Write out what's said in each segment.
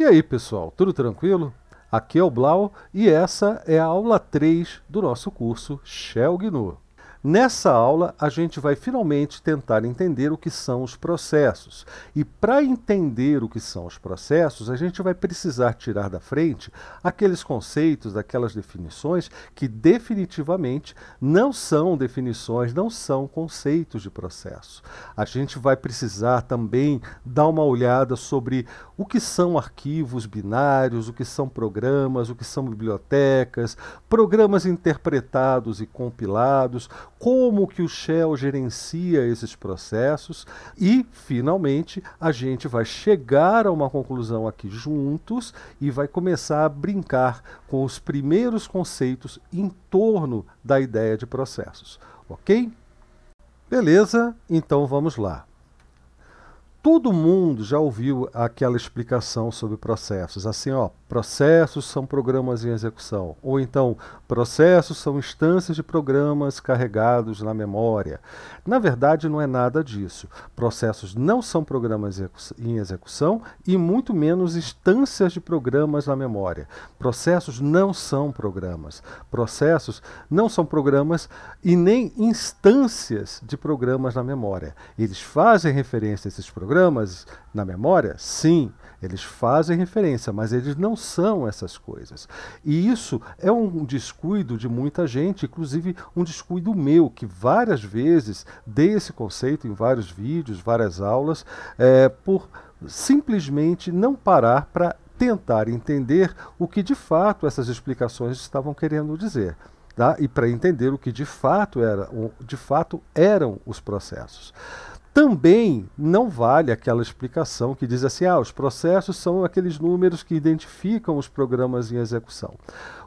E aí, pessoal, tudo tranquilo? Aqui é o Blau e essa é a aula 3 do nosso curso Shell GNU. Nessa aula, a gente vai finalmente tentar entender o que são os processos. E para entender o que são os processos, a gente vai precisar tirar da frente aqueles conceitos, aquelas definições que definitivamente não são definições, não são conceitos de processo. A gente vai precisar também dar uma olhada sobre o que são arquivos binários, o que são programas, o que são bibliotecas, programas interpretados e compilados como que o Shell gerencia esses processos e, finalmente, a gente vai chegar a uma conclusão aqui juntos e vai começar a brincar com os primeiros conceitos em torno da ideia de processos, ok? Beleza? Então vamos lá. Todo mundo já ouviu aquela explicação sobre processos, assim, ó, Processos são programas em execução. Ou então, processos são instâncias de programas carregados na memória. Na verdade, não é nada disso. Processos não são programas em execução e muito menos instâncias de programas na memória. Processos não são programas. Processos não são programas e nem instâncias de programas na memória. Eles fazem referência a esses programas na memória? Sim eles fazem referência, mas eles não são essas coisas. E isso é um descuido de muita gente, inclusive um descuido meu, que várias vezes dei esse conceito em vários vídeos, várias aulas, é, por simplesmente não parar para tentar entender o que de fato essas explicações estavam querendo dizer. Tá? E para entender o que de fato, era, de fato eram os processos. Também não vale aquela explicação que diz assim: ah, os processos são aqueles números que identificam os programas em execução.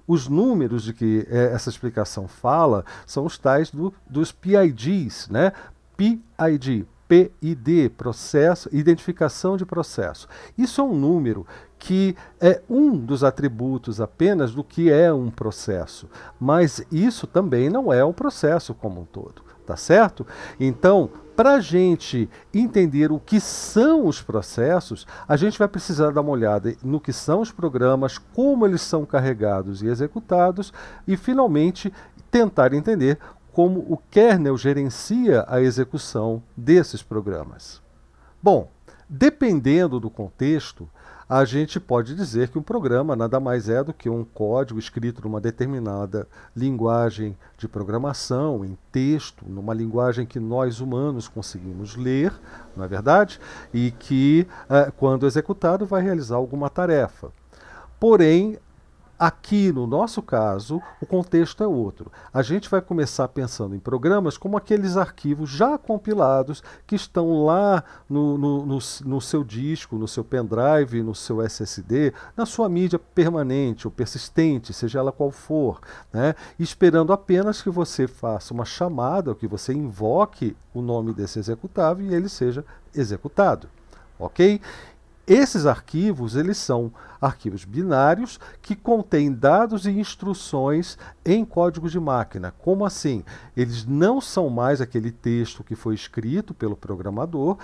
Os números de que eh, essa explicação fala são os tais do, dos PIDs, né? PID, PID, processo, identificação de processo. Isso é um número que é um dos atributos apenas do que é um processo, mas isso também não é um processo como um todo tá certo? Então, para a gente entender o que são os processos, a gente vai precisar dar uma olhada no que são os programas, como eles são carregados e executados, e finalmente tentar entender como o kernel gerencia a execução desses programas. Bom, dependendo do contexto, a gente pode dizer que um programa nada mais é do que um código escrito numa determinada linguagem de programação, em texto, numa linguagem que nós humanos conseguimos ler, não é verdade? E que, eh, quando executado, vai realizar alguma tarefa. Porém, Aqui, no nosso caso, o contexto é outro. A gente vai começar pensando em programas como aqueles arquivos já compilados que estão lá no, no, no, no seu disco, no seu pendrive, no seu SSD, na sua mídia permanente ou persistente, seja ela qual for, né? esperando apenas que você faça uma chamada, ou que você invoque o nome desse executável e ele seja executado. Ok? Esses arquivos, eles são arquivos binários que contêm dados e instruções em código de máquina. Como assim? Eles não são mais aquele texto que foi escrito pelo programador,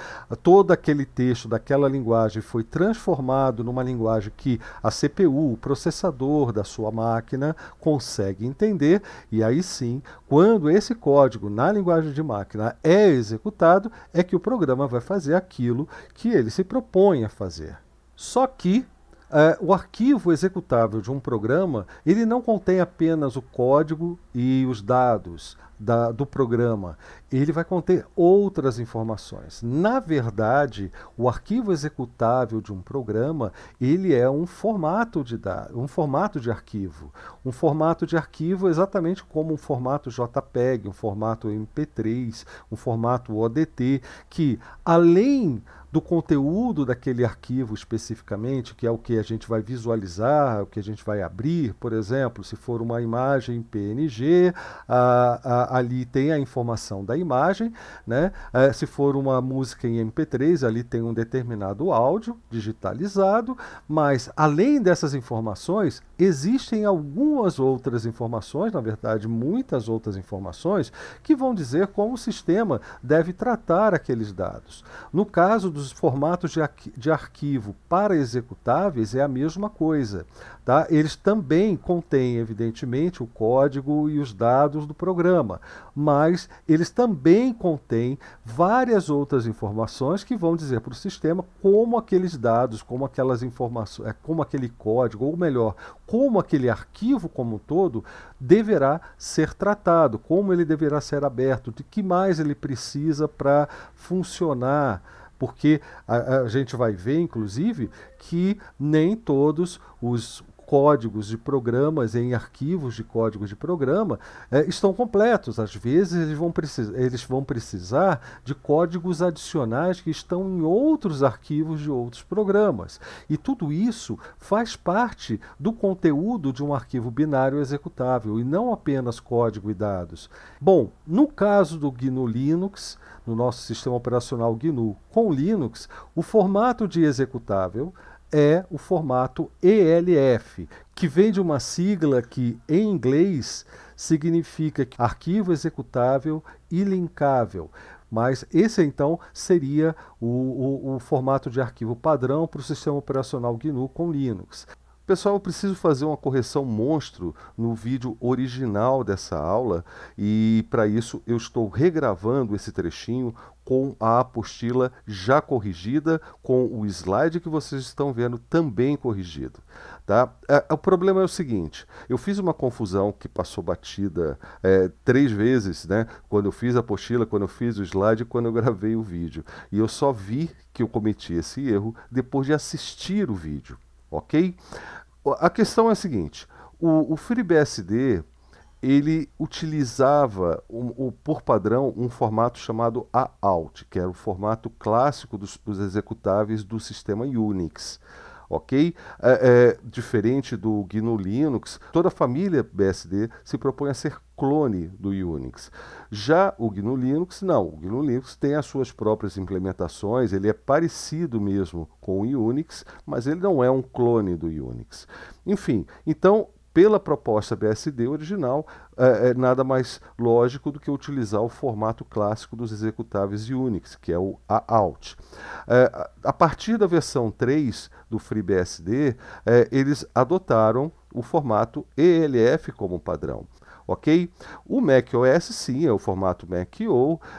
todo aquele texto daquela linguagem foi transformado numa linguagem que a CPU, o processador da sua máquina, consegue entender, e aí sim, quando esse código na linguagem de máquina é executado, é que o programa vai fazer aquilo que ele se propõe a fazer. Só que Uh, o arquivo executável de um programa ele não contém apenas o código e os dados da, do programa, ele vai conter outras informações. Na verdade, o arquivo executável de um programa ele é um formato de dado, um formato de arquivo, um formato de arquivo exatamente como um formato JPEG, um formato MP3, um formato ODT, que além do conteúdo daquele arquivo especificamente, que é o que a gente vai visualizar, o que a gente vai abrir, por exemplo, se for uma imagem PNG, a, a, ali tem a informação da imagem, né? A, é, se for uma música em MP3, ali tem um determinado áudio digitalizado, mas além dessas informações, existem algumas outras informações, na verdade, muitas outras informações, que vão dizer como o sistema deve tratar aqueles dados. No caso dos formatos de, arqui de arquivo para executáveis é a mesma coisa. Tá? Eles também contêm, evidentemente, o código e os dados do programa, mas eles também contêm várias outras informações que vão dizer para o sistema como aqueles dados, como aquelas informações, é, como aquele código, ou melhor, como aquele arquivo como um todo deverá ser tratado, como ele deverá ser aberto, de que mais ele precisa para funcionar porque a, a gente vai ver, inclusive, que nem todos os códigos de programas, em arquivos de códigos de programa, eh, estão completos. Às vezes eles vão, eles vão precisar de códigos adicionais que estão em outros arquivos de outros programas. E tudo isso faz parte do conteúdo de um arquivo binário executável e não apenas código e dados. Bom, no caso do GNU Linux, no nosso sistema operacional GNU com Linux, o formato de executável é o formato ELF, que vem de uma sigla que, em inglês, significa arquivo executável e linkável. Mas esse então seria o, o, o formato de arquivo padrão para o sistema operacional GNU com Linux. Pessoal, eu preciso fazer uma correção monstro no vídeo original dessa aula e para isso eu estou regravando esse trechinho com a apostila já corrigida, com o slide que vocês estão vendo também corrigido. Tá? É, é, o problema é o seguinte, eu fiz uma confusão que passou batida é, três vezes, né? quando eu fiz a apostila, quando eu fiz o slide, quando eu gravei o vídeo. E eu só vi que eu cometi esse erro depois de assistir o vídeo ok? A questão é a seguinte: o, o FreeBSD ele utilizava um, por padrão um formato chamado AALT, que era o formato clássico dos, dos executáveis do sistema Unix ok? É, é, diferente do GNU Linux, toda a família BSD se propõe a ser clone do Unix. Já o GNU Linux, não. O GNU Linux tem as suas próprias implementações, ele é parecido mesmo com o Unix, mas ele não é um clone do Unix. Enfim, então pela proposta BSD original, é, é, nada mais lógico do que utilizar o formato clássico dos executáveis Unix, que é o AOUT. É, a partir da versão 3 do FreeBSD, é, eles adotaram o formato ELF como padrão ok? O macOS sim, é o formato Mac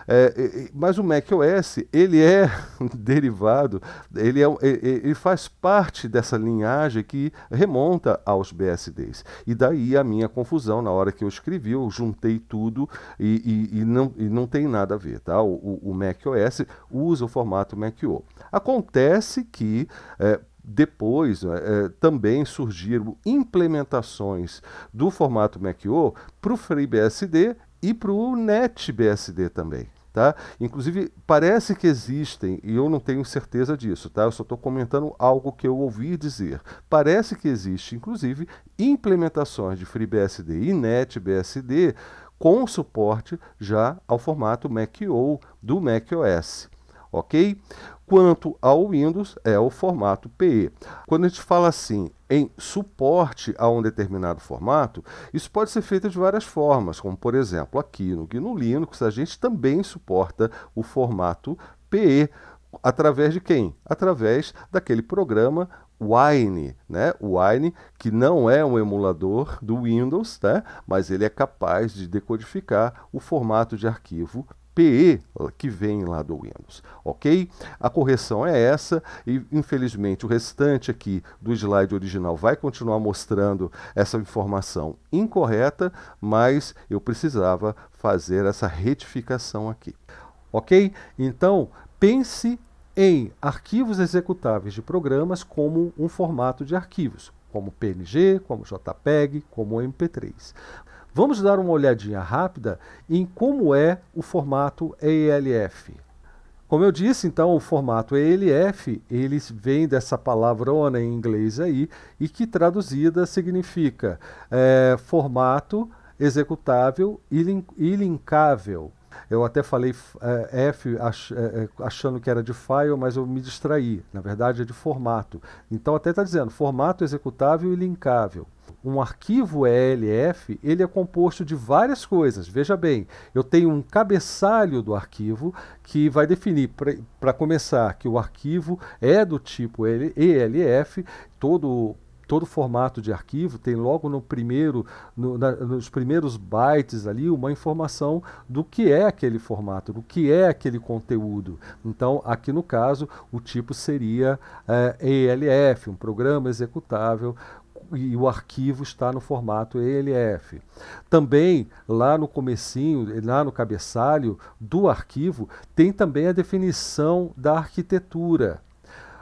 é, mas o macOS ele é derivado, ele, é, ele faz parte dessa linhagem que remonta aos BSDs. E daí a minha confusão na hora que eu escrevi, eu juntei tudo e, e, e não, e não tem nada a ver, tá? O, o macOS usa o formato macOS. Acontece que é, depois é, é, também surgiram implementações do formato MacO para o FreeBSD e para o NetBSD também. Tá? Inclusive, parece que existem, e eu não tenho certeza disso, tá? Eu só estou comentando algo que eu ouvi dizer. Parece que existe, inclusive, implementações de FreeBSD e NetBSD com suporte já ao formato MacO do macOS, ok? Quanto ao Windows, é o formato PE. Quando a gente fala assim em suporte a um determinado formato, isso pode ser feito de várias formas, como por exemplo aqui no GNU Linux, a gente também suporta o formato PE. Através de quem? Através daquele programa Wine, né? Wine, que não é um emulador do Windows, né? mas ele é capaz de decodificar o formato de arquivo PE eh, que vem lá do Windows, ok? A correção é essa e infelizmente o restante aqui do slide original vai continuar mostrando essa informação incorreta, mas eu precisava fazer essa retificação aqui, ok? Então pense em arquivos executáveis de programas como um formato de arquivos, como PNG, como JPEG, como MP3. Vamos dar uma olhadinha rápida em como é o formato ELF. Como eu disse, então, o formato ELF, eles vem dessa palavrona em inglês aí, e que traduzida significa é, formato executável e, e linkável. Eu até falei é, F ach, é, é, achando que era de file, mas eu me distraí. Na verdade, é de formato. Então, até está dizendo formato executável e linkável. Um arquivo ELF ele é composto de várias coisas. Veja bem, eu tenho um cabeçalho do arquivo que vai definir, para começar, que o arquivo é do tipo ELF, todo todo formato de arquivo tem logo no primeiro, no, na, nos primeiros bytes ali uma informação do que é aquele formato, do que é aquele conteúdo. Então, aqui no caso, o tipo seria é, eh, ELF, um programa executável e o arquivo está no formato ELF. Também lá no comecinho, lá no cabeçalho do arquivo, tem também a definição da arquitetura.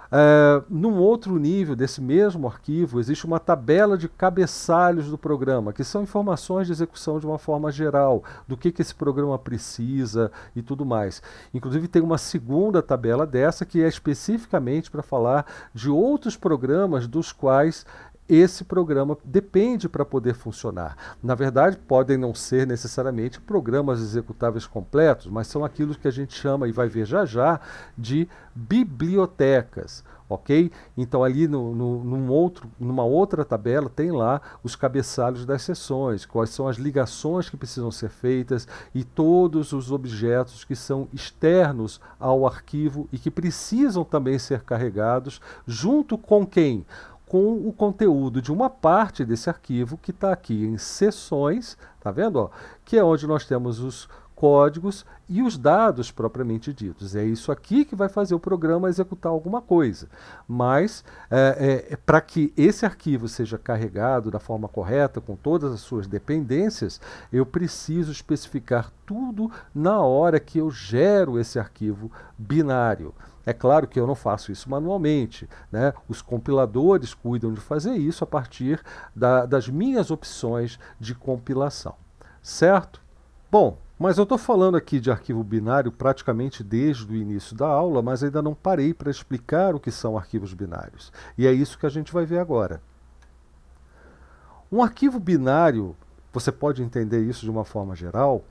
Uh, num outro nível desse mesmo arquivo, existe uma tabela de cabeçalhos do programa, que são informações de execução de uma forma geral, do que, que esse programa precisa e tudo mais. Inclusive, tem uma segunda tabela dessa que é especificamente para falar de outros programas dos quais esse programa depende para poder funcionar. Na verdade, podem não ser necessariamente programas executáveis completos, mas são aquilo que a gente chama, e vai ver já já, de bibliotecas. Ok? Então, ali no, no, num outro, numa outra tabela, tem lá os cabeçalhos das sessões, quais são as ligações que precisam ser feitas e todos os objetos que são externos ao arquivo e que precisam também ser carregados, junto com quem? com o conteúdo de uma parte desse arquivo que está aqui em seções, tá vendo? Ó, que é onde nós temos os códigos e os dados propriamente ditos. É isso aqui que vai fazer o programa executar alguma coisa. Mas, é, é, é para que esse arquivo seja carregado da forma correta, com todas as suas dependências, eu preciso especificar tudo na hora que eu gero esse arquivo binário. É claro que eu não faço isso manualmente, né? os compiladores cuidam de fazer isso a partir da, das minhas opções de compilação, certo? Bom, mas eu estou falando aqui de arquivo binário praticamente desde o início da aula, mas ainda não parei para explicar o que são arquivos binários. E é isso que a gente vai ver agora. Um arquivo binário, você pode entender isso de uma forma geral,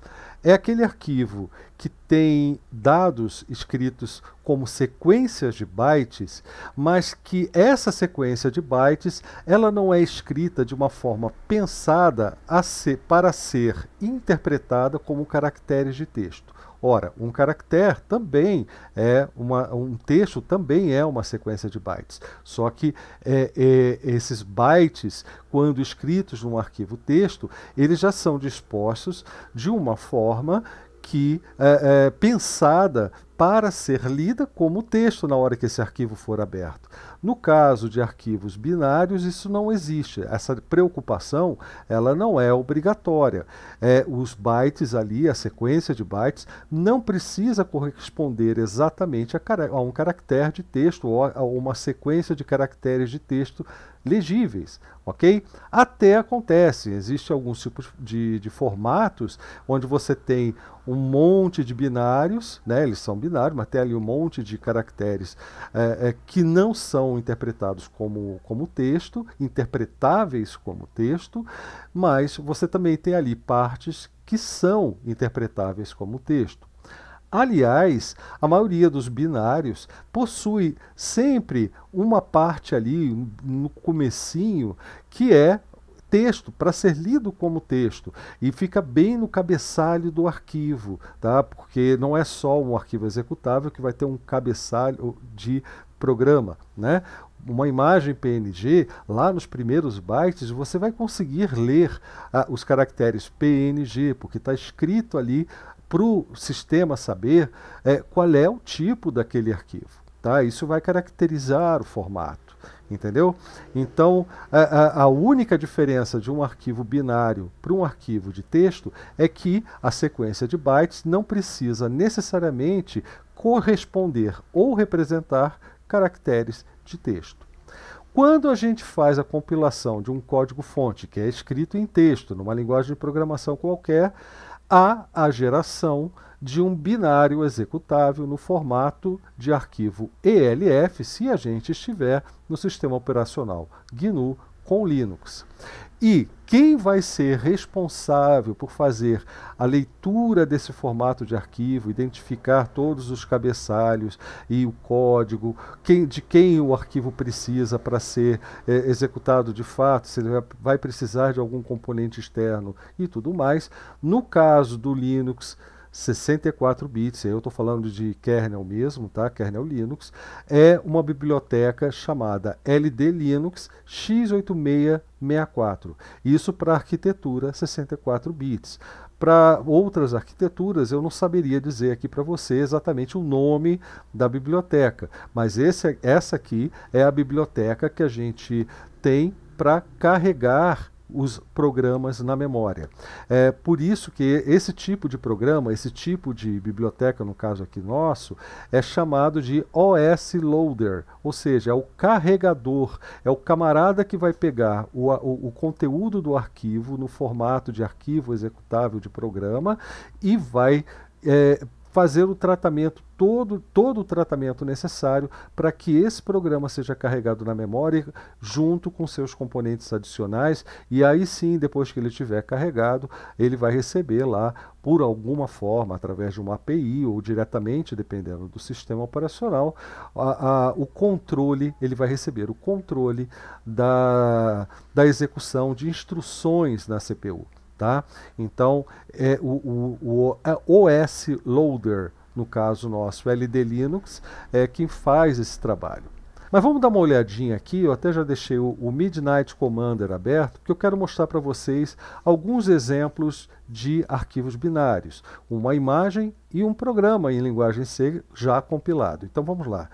é aquele arquivo que tem dados escritos como sequências de bytes, mas que essa sequência de bytes ela não é escrita de uma forma pensada ser, para ser interpretada como caracteres de texto. Ora, um caractere também é uma, um texto também é uma sequência de bytes. Só que é, é, esses bytes, quando escritos num arquivo texto, eles já são dispostos de uma forma que é, é, pensada para ser lida como texto na hora que esse arquivo for aberto. No caso de arquivos binários, isso não existe. Essa preocupação ela não é obrigatória. É, os bytes ali, a sequência de bytes, não precisa corresponder exatamente a, a um caractere de texto ou a uma sequência de caracteres de texto legíveis, ok? Até acontece, existe alguns tipos de, de formatos onde você tem um monte de binários, né? Eles são binários, mas tem ali um monte de caracteres é, é, que não são interpretados como, como texto, interpretáveis como texto, mas você também tem ali partes que são interpretáveis como texto. Aliás, a maioria dos binários possui sempre uma parte ali no comecinho que é texto para ser lido como texto e fica bem no cabeçalho do arquivo, tá? Porque não é só um arquivo executável que vai ter um cabeçalho de programa, né? Uma imagem PNG, lá nos primeiros bytes, você vai conseguir ler ah, os caracteres PNG, porque está escrito ali para o sistema saber é, qual é o tipo daquele arquivo. Tá? Isso vai caracterizar o formato, entendeu? Então, a, a única diferença de um arquivo binário para um arquivo de texto é que a sequência de bytes não precisa necessariamente corresponder ou representar caracteres de texto. Quando a gente faz a compilação de um código-fonte que é escrito em texto, numa linguagem de programação qualquer, há a geração de um binário executável no formato de arquivo ELF, se a gente estiver no sistema operacional GNU com Linux. E quem vai ser responsável por fazer a leitura desse formato de arquivo, identificar todos os cabeçalhos e o código, quem, de quem o arquivo precisa para ser é, executado de fato, se ele vai precisar de algum componente externo e tudo mais. No caso do Linux, 64 bits, eu estou falando de kernel mesmo, tá? Kernel Linux, é uma biblioteca chamada LD Linux x8664. Isso para arquitetura 64 bits. Para outras arquiteturas, eu não saberia dizer aqui para você exatamente o nome da biblioteca, mas esse, essa aqui é a biblioteca que a gente tem para carregar os programas na memória. É por isso que esse tipo de programa, esse tipo de biblioteca, no caso aqui nosso, é chamado de OS Loader, ou seja, é o carregador, é o camarada que vai pegar o, o, o conteúdo do arquivo no formato de arquivo executável de programa e vai é, fazer o tratamento, todo, todo o tratamento necessário para que esse programa seja carregado na memória junto com seus componentes adicionais. E aí sim, depois que ele estiver carregado, ele vai receber lá, por alguma forma, através de uma API ou diretamente, dependendo do sistema operacional, a, a, o controle, ele vai receber o controle da, da execução de instruções na CPU. Tá? Então, é o, o, o é OS Loader, no caso nosso, LD Linux, é quem faz esse trabalho. Mas vamos dar uma olhadinha aqui, eu até já deixei o Midnight Commander aberto, porque eu quero mostrar para vocês alguns exemplos de arquivos binários, uma imagem e um programa em linguagem C já compilado. Então vamos lá.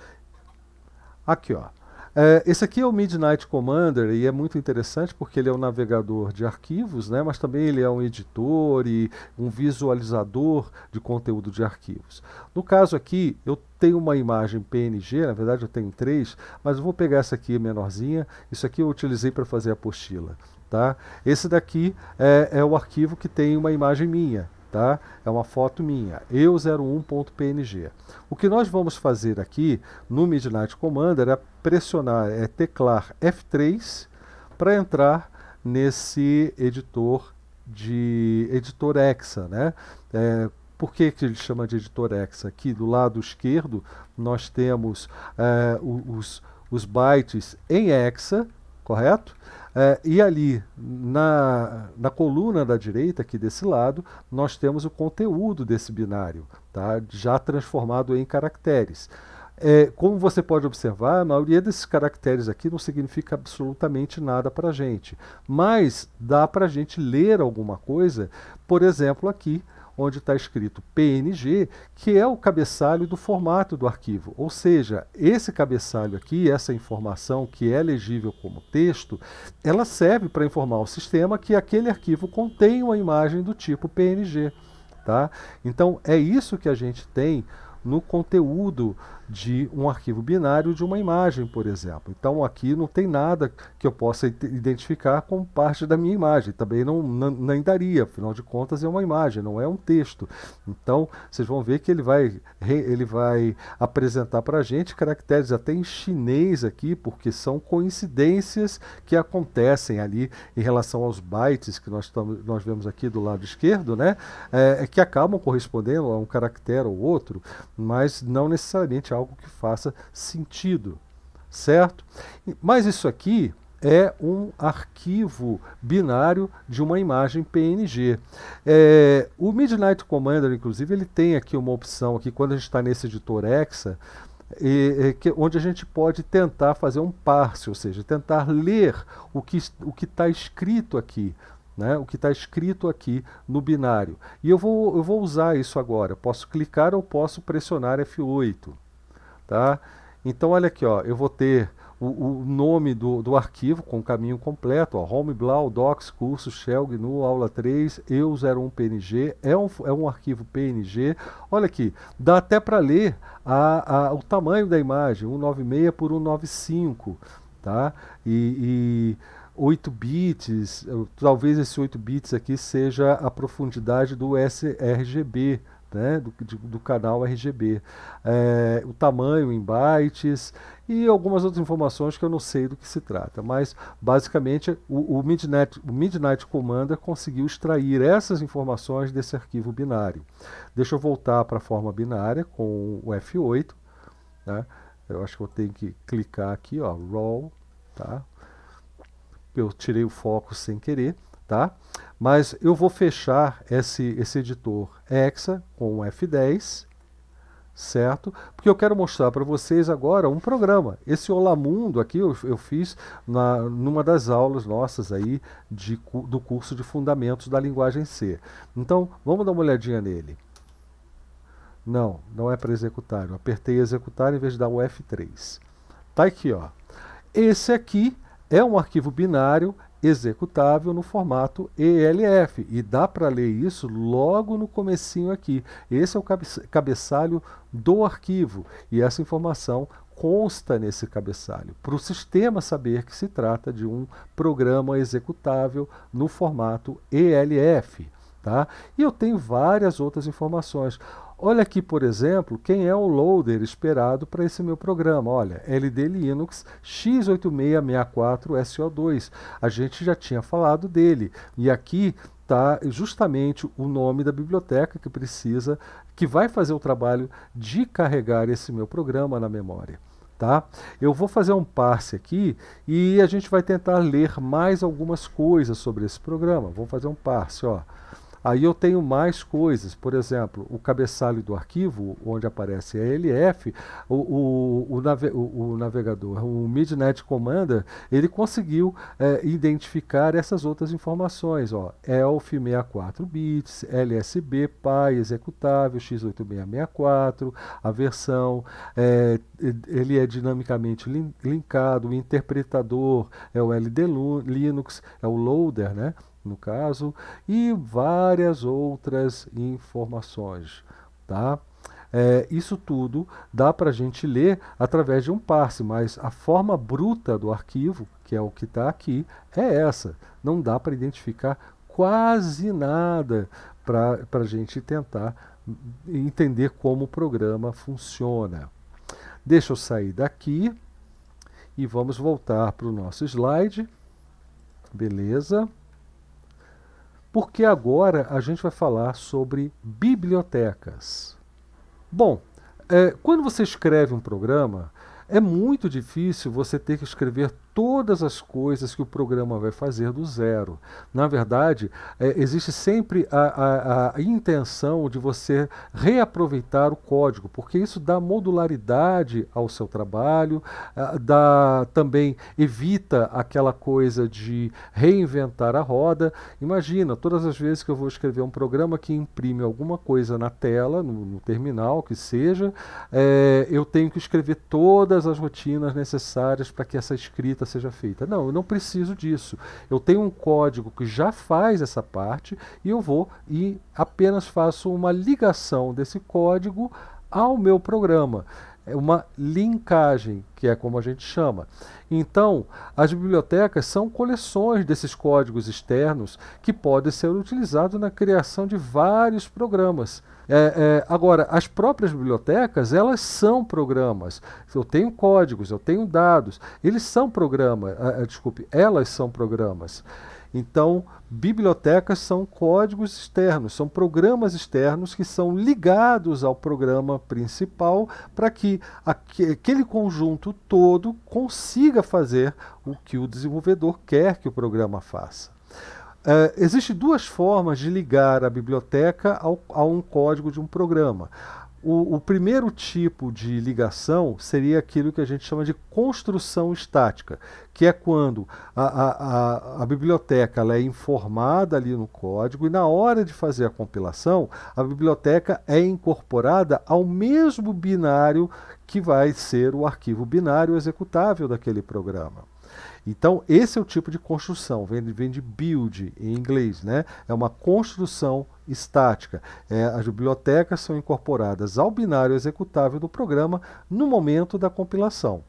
Aqui, ó. É, esse aqui é o Midnight Commander e é muito interessante porque ele é um navegador de arquivos, né, mas também ele é um editor e um visualizador de conteúdo de arquivos. No caso aqui, eu tenho uma imagem PNG, na verdade eu tenho três, mas eu vou pegar essa aqui menorzinha, isso aqui eu utilizei para fazer a apostila. Tá? Esse daqui é, é o arquivo que tem uma imagem minha, tá? É uma foto minha, eu01.png. O que nós vamos fazer aqui no Midnight Commander é pressionar, é teclar F3 para entrar nesse editor de editor hexa, né? É, por que, que ele chama de editor hexa? Aqui do lado esquerdo nós temos é, os, os bytes em hexa, correto? É, e ali, na, na coluna da direita, aqui desse lado, nós temos o conteúdo desse binário, tá? já transformado em caracteres. É, como você pode observar, a maioria desses caracteres aqui não significa absolutamente nada para a gente, mas dá para a gente ler alguma coisa, por exemplo, aqui onde está escrito PNG, que é o cabeçalho do formato do arquivo. Ou seja, esse cabeçalho aqui, essa informação que é legível como texto, ela serve para informar o sistema que aquele arquivo contém uma imagem do tipo PNG. Tá? Então, é isso que a gente tem no conteúdo de um arquivo binário de uma imagem, por exemplo. Então aqui não tem nada que eu possa identificar como parte da minha imagem. Também não, nem daria, afinal de contas é uma imagem, não é um texto. Então vocês vão ver que ele vai, ele vai apresentar para a gente caracteres até em chinês aqui, porque são coincidências que acontecem ali em relação aos bytes que nós, nós vemos aqui do lado esquerdo, né? É, é, que acabam correspondendo a um caractere ou outro, mas não necessariamente a algo que faça sentido, certo? Mas isso aqui é um arquivo binário de uma imagem PNG. É, o Midnight Commander, inclusive, ele tem aqui uma opção aqui quando a gente está nesse editor Exa, e, que, onde a gente pode tentar fazer um parse, ou seja, tentar ler o que o está escrito aqui. Né, o que está escrito aqui no binário. E eu vou, eu vou usar isso agora. Posso clicar ou posso pressionar F8. Tá? Então, olha aqui, ó, eu vou ter o, o nome do, do arquivo com o caminho completo, ó, home, blau, docs, curso, shell, gnu, aula 3, eu01png, é um, é um arquivo png. Olha aqui, dá até para ler a, a, o tamanho da imagem, 196 por 195, tá? e, e 8 bits, talvez esse 8 bits aqui seja a profundidade do sRGB, né, do, de, do, canal RGB, é, o tamanho em bytes e algumas outras informações que eu não sei do que se trata. Mas basicamente o, o, Midnight, o Midnight Commander conseguiu extrair essas informações desse arquivo binário. Deixa eu voltar para a forma binária com o F8. Né? Eu acho que eu tenho que clicar aqui, ó, RAW, tá? Eu tirei o foco sem querer tá? Mas eu vou fechar esse, esse editor hexa com F10, certo? Porque eu quero mostrar para vocês agora um programa. Esse Olá Mundo aqui eu, eu fiz na, numa das aulas nossas aí de, do curso de Fundamentos da Linguagem C. Então, vamos dar uma olhadinha nele. Não, não é para executar. Eu apertei executar em vez de dar o F3. Tá aqui, ó. Esse aqui é um arquivo binário executável no formato ELF e dá para ler isso logo no comecinho aqui. Esse é o cabeçalho do arquivo e essa informação consta nesse cabeçalho para o sistema saber que se trata de um programa executável no formato ELF, tá? E eu tenho várias outras informações. Olha aqui, por exemplo, quem é o loader esperado para esse meu programa. Olha, LD Linux x8664SO2. A gente já tinha falado dele. E aqui está justamente o nome da biblioteca que precisa, que vai fazer o trabalho de carregar esse meu programa na memória. Tá? Eu vou fazer um passe aqui e a gente vai tentar ler mais algumas coisas sobre esse programa. Vou fazer um passe, ó. Aí eu tenho mais coisas, por exemplo, o cabeçalho do arquivo, onde aparece a LF, o, o, o, nave, o, o navegador, o Midnight Commander, ele conseguiu é, identificar essas outras informações, ó, ELF 64 bits, LSB, pai executável, x8664, a versão, é, ele é dinamicamente linkado, o interpretador é o LD Linux, é o loader, né? no caso, e várias outras informações, tá? É, isso tudo dá para a gente ler através de um parse, mas a forma bruta do arquivo, que é o que está aqui, é essa. Não dá para identificar quase nada para a gente tentar entender como o programa funciona. Deixa eu sair daqui e vamos voltar para o nosso slide. Beleza porque agora a gente vai falar sobre bibliotecas. Bom, é, quando você escreve um programa, é muito difícil você ter que escrever todas as coisas que o programa vai fazer do zero. Na verdade, é, existe sempre a, a, a, intenção de você reaproveitar o código, porque isso dá modularidade ao seu trabalho, é, dá, também evita aquela coisa de reinventar a roda. Imagina, todas as vezes que eu vou escrever um programa que imprime alguma coisa na tela, no, no terminal, que seja, é, eu tenho que escrever todas as rotinas necessárias para que essa escrita seja feita. Não, eu não preciso disso. Eu tenho um código que já faz essa parte e eu vou e apenas faço uma ligação desse código ao meu programa. É uma linkagem, que é como a gente chama. Então, as bibliotecas são coleções desses códigos externos que podem ser utilizados na criação de vários programas. É, é, agora, as próprias bibliotecas, elas são programas. Eu tenho códigos, eu tenho dados. Eles são programas. É, é, desculpe, elas são programas. Então, bibliotecas são códigos externos, são programas externos que são ligados ao programa principal para que aquele conjunto todo consiga fazer o que o desenvolvedor quer que o programa faça. Uh, Existem duas formas de ligar a biblioteca ao, a um código de um programa. O, o, primeiro tipo de ligação seria aquilo que a gente chama de construção estática, que é quando a, a, a, a biblioteca é informada ali no código e, na hora de fazer a compilação, a biblioteca é incorporada ao mesmo binário que vai ser o arquivo binário executável daquele programa. Então, esse é o tipo de construção, vem, vem de build em inglês, né? É uma construção estática. É, as bibliotecas são incorporadas ao binário executável do programa no momento da compilação.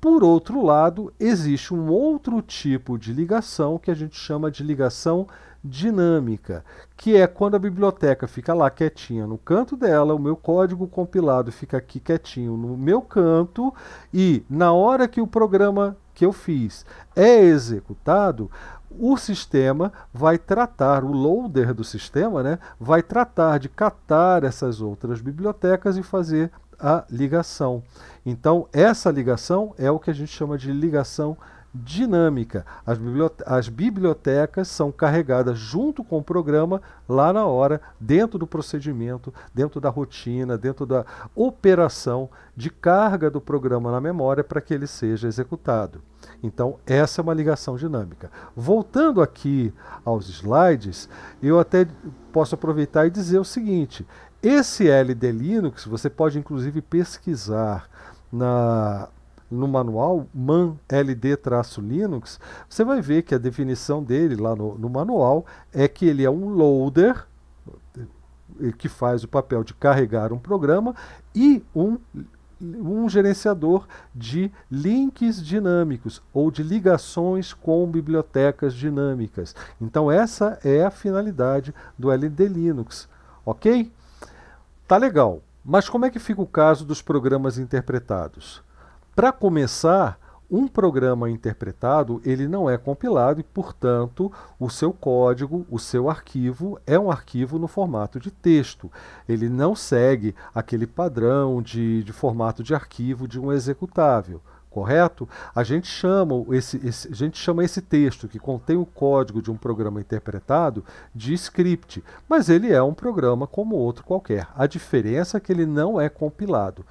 Por outro lado, existe um outro tipo de ligação que a gente chama de ligação dinâmica, que é quando a biblioteca fica lá quietinha no canto dela, o meu código compilado fica aqui quietinho no meu canto e na hora que o programa que eu fiz é executado, o sistema vai tratar, o loader do sistema, né, vai tratar de catar essas outras bibliotecas e fazer a ligação. Então, essa ligação é o que a gente chama de ligação dinâmica. As, bibliote as bibliotecas são carregadas junto com o programa lá na hora, dentro do procedimento, dentro da rotina, dentro da operação de carga do programa na memória para que ele seja executado. Então, essa é uma ligação dinâmica. Voltando aqui aos slides, eu até posso aproveitar e dizer o seguinte: esse LD Linux você pode inclusive pesquisar na no manual MAN LD-Linux, você vai ver que a definição dele lá no, no manual é que ele é um loader eh, que faz o papel de carregar um programa e um um gerenciador de links dinâmicos ou de ligações com bibliotecas dinâmicas. Então essa é a finalidade do LD Linux, ok? Tá legal. Mas como é que fica o caso dos programas interpretados? Para começar, um programa interpretado ele não é compilado e, portanto, o seu código, o seu arquivo é um arquivo no formato de texto. Ele não segue aquele padrão de, de formato de arquivo de um executável correto? A gente chama esse, esse, a gente chama esse texto que contém o código de um programa interpretado de script, mas ele é um programa como outro qualquer. A diferença é que ele não é compilado.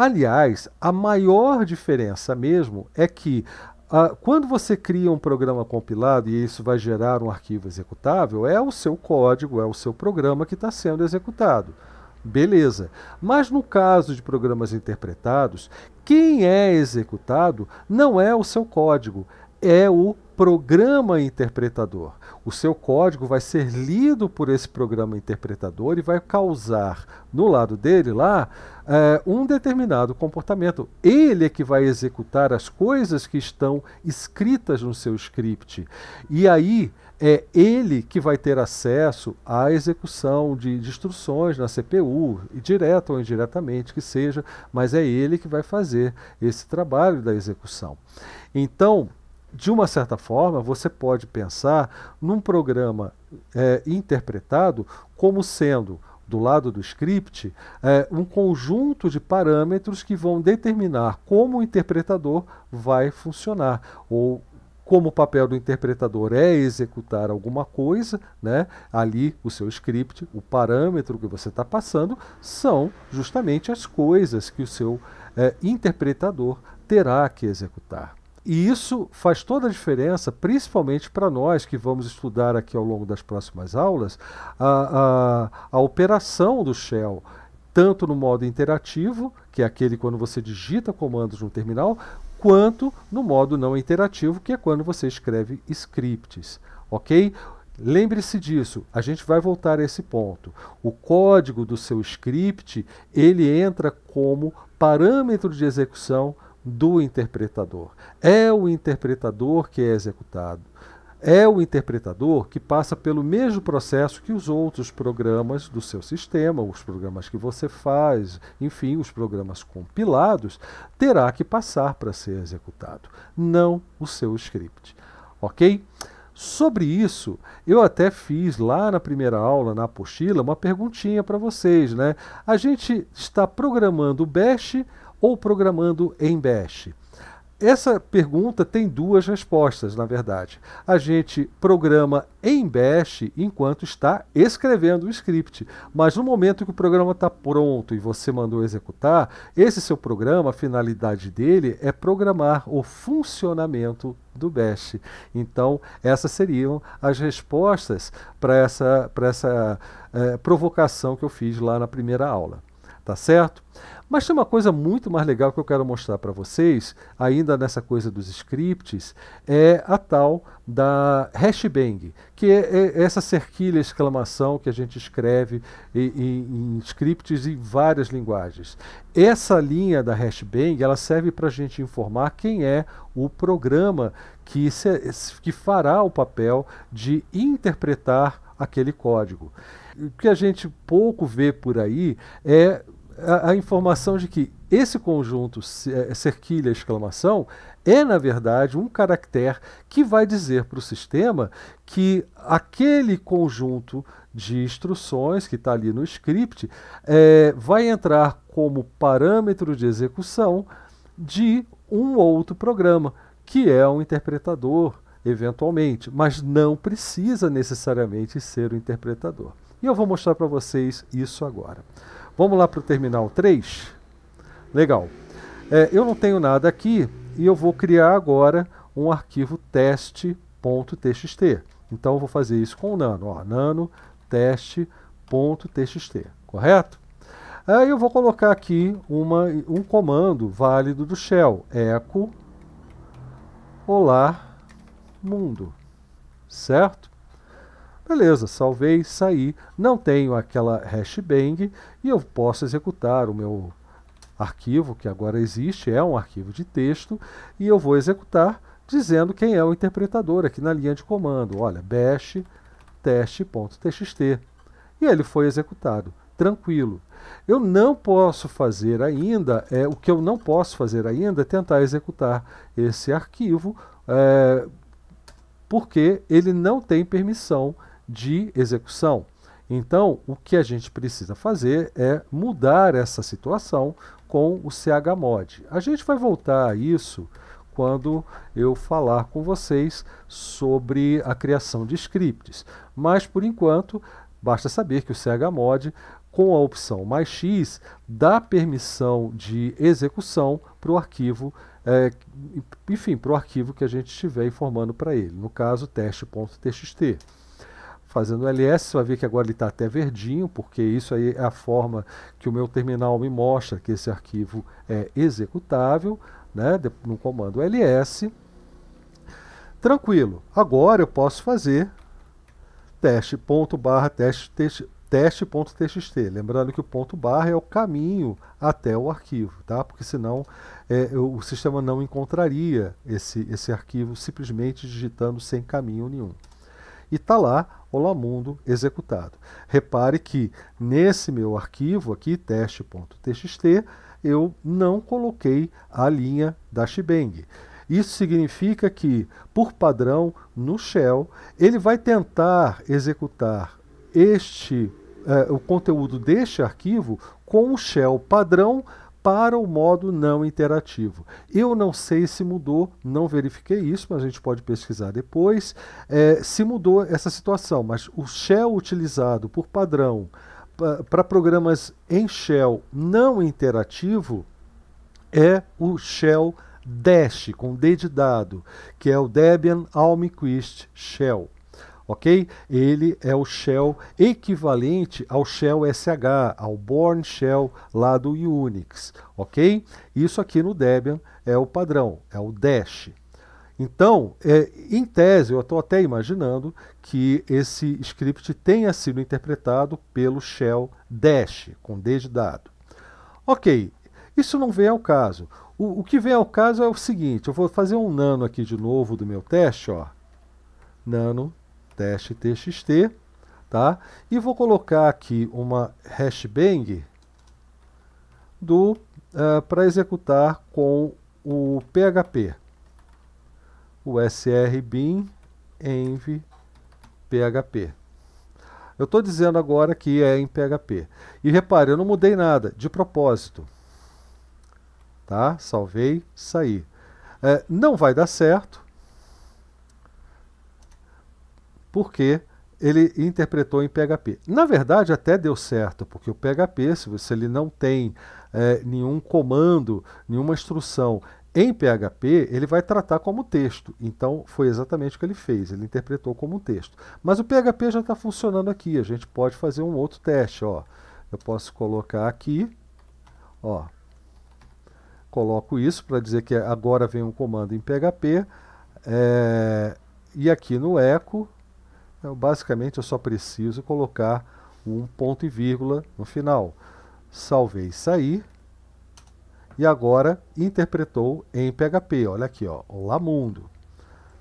Aliás, a maior diferença mesmo é que ah, quando você cria um programa compilado e isso vai gerar um arquivo executável, é o seu código, é o seu programa que está sendo executado. Beleza. Mas no caso de programas interpretados, quem é executado não é o seu código, é o programa interpretador. O seu código vai ser lido por esse programa interpretador e vai causar no lado dele lá é, um determinado comportamento. Ele é que vai executar as coisas que estão escritas no seu script. E aí é ele que vai ter acesso à execução de, de instruções na CPU, direta ou indiretamente que seja, mas é ele que vai fazer esse trabalho da execução. Então, de uma certa forma, você pode pensar num programa é, interpretado como sendo, do lado do script, é, um conjunto de parâmetros que vão determinar como o interpretador vai funcionar, ou como o papel do interpretador é executar alguma coisa, né? ali o seu script, o parâmetro que você está passando, são justamente as coisas que o seu é, interpretador terá que executar. E isso faz toda a diferença, principalmente para nós que vamos estudar aqui ao longo das próximas aulas, a, a, a operação do shell, tanto no modo interativo, que é aquele quando você digita comandos no terminal, quanto no modo não interativo, que é quando você escreve scripts. Ok? Lembre-se disso, a gente vai voltar a esse ponto. O código do seu script, ele entra como parâmetro de execução do interpretador. É o interpretador que é executado. É o interpretador que passa pelo mesmo processo que os outros programas do seu sistema, os programas que você faz, enfim, os programas compilados, terá que passar para ser executado, não o seu script. Ok? Sobre isso, eu até fiz lá na primeira aula, na apostila, uma perguntinha para vocês, né? A gente está programando o Bash ou programando em Bash? Essa pergunta tem duas respostas, na verdade. A gente programa em Bash enquanto está escrevendo o script, mas no momento que o programa está pronto e você mandou executar, esse seu programa, a finalidade dele é programar o funcionamento do Bash. Então, essas seriam as respostas para essa, pra essa eh, provocação que eu fiz lá na primeira aula tá certo? Mas tem uma coisa muito mais legal que eu quero mostrar para vocês, ainda nessa coisa dos scripts, é a tal da hashbang, que é, é essa cerquilha exclamação que a gente escreve em, em scripts em várias linguagens. Essa linha da hashbang, ela serve para a gente informar quem é o programa que, se, que fará o papel de interpretar aquele código. O que a gente pouco vê por aí é a, a, informação de que esse conjunto é, cerquilha exclamação é, na verdade, um caractere que vai dizer para o sistema que aquele conjunto de instruções que está ali no script é, vai entrar como parâmetro de execução de um outro programa, que é um interpretador, eventualmente, mas não precisa necessariamente ser o interpretador. E eu vou mostrar para vocês isso agora. Vamos lá para o terminal 3? Legal. É, eu não tenho nada aqui e eu vou criar agora um arquivo teste.txt. Então eu vou fazer isso com o nano, ó, nano teste.txt, correto? Aí eu vou colocar aqui uma, um comando válido do shell, echo olá mundo, certo? Beleza, salvei, saí, não tenho aquela hashbang e eu posso executar o meu arquivo, que agora existe, é um arquivo de texto, e eu vou executar dizendo quem é o interpretador aqui na linha de comando. Olha, bash teste.txt. E ele foi executado, tranquilo. Eu não posso fazer ainda, é, o que eu não posso fazer ainda é tentar executar esse arquivo, é, porque ele não tem permissão de execução. Então, o que a gente precisa fazer é mudar essa situação com o CHMOD. A gente vai voltar a isso quando eu falar com vocês sobre a criação de scripts. Mas, por enquanto, basta saber que o CHMOD, com a opção mais X, dá permissão de execução para o arquivo é, enfim, para o arquivo que a gente estiver informando para ele, no caso teste.txt fazendo LS, você vai ver que agora ele está até verdinho, porque isso aí é a forma que o meu terminal me mostra que esse arquivo é executável, né, no comando LS. Tranquilo. Agora eu posso fazer teste ponto barra teste, teste teste.txt, lembrando que o ponto barra é o caminho até o arquivo, tá? Porque senão é, o sistema não encontraria esse, esse arquivo simplesmente digitando sem caminho nenhum e está lá Olá Mundo executado. Repare que nesse meu arquivo aqui, teste.txt, eu não coloquei a linha dashbang. Isso significa que, por padrão, no shell, ele vai tentar executar este, eh, o conteúdo deste arquivo com o shell padrão para o modo não interativo. Eu não sei se mudou, não verifiquei isso, mas a gente pode pesquisar depois, é, se mudou essa situação, mas o shell utilizado por padrão para programas em shell não interativo é o shell Dash, com D de dado, que é o Debian Almquist Shell ok? Ele é o shell equivalente ao shell SH, ao Born Shell lá do Unix, ok? Isso aqui no Debian é o padrão, é o Dash. Então, é, em tese, eu estou até imaginando que esse script tenha sido interpretado pelo shell dash, com D de dado. Ok, isso não vem ao caso. O, o, que vem ao caso é o seguinte, eu vou fazer um nano aqui de novo do meu teste, ó. Nano teste txt, tá? E vou colocar aqui uma hashbang do uh, eh, para executar com o PHP, o srbin env PHP. Eu estou dizendo agora que é em PHP. E repare, eu não mudei nada, de propósito. Tá? Salvei, saí. É, não vai dar certo, porque ele interpretou em PHP. Na verdade, até deu certo, porque o PHP, se você ele não tem é, nenhum comando, nenhuma instrução em PHP, ele vai tratar como texto. Então, foi exatamente o que ele fez, ele interpretou como texto. Mas o PHP já está funcionando aqui, a gente pode fazer um outro teste. Ó. Eu posso colocar aqui, ó, coloco isso para dizer que agora vem um comando em PHP, é, e aqui no echo, eu, então, basicamente, eu só preciso colocar um ponto e vírgula no final. Salvei sair. E agora interpretou em PHP. Olha aqui, ó. Olá, mundo.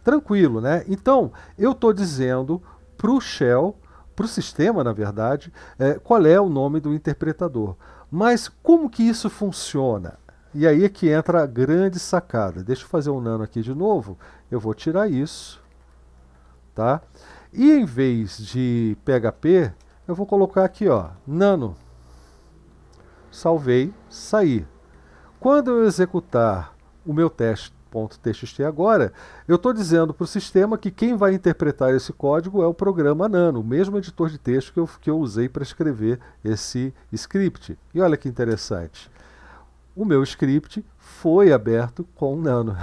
Tranquilo, né? Então, eu estou dizendo para o Shell, para o sistema, na verdade, é, qual é o nome do interpretador. Mas como que isso funciona? E aí é que entra a grande sacada. Deixa eu fazer um nano aqui de novo. Eu vou tirar isso, tá? E em vez de PHP, eu vou colocar aqui, ó, nano. Salvei, saí. Quando eu executar o meu teste.txt agora, eu estou dizendo para o sistema que quem vai interpretar esse código é o programa Nano, o mesmo editor de texto que eu, que eu usei para escrever esse script. E olha que interessante, o meu script foi aberto com Nano.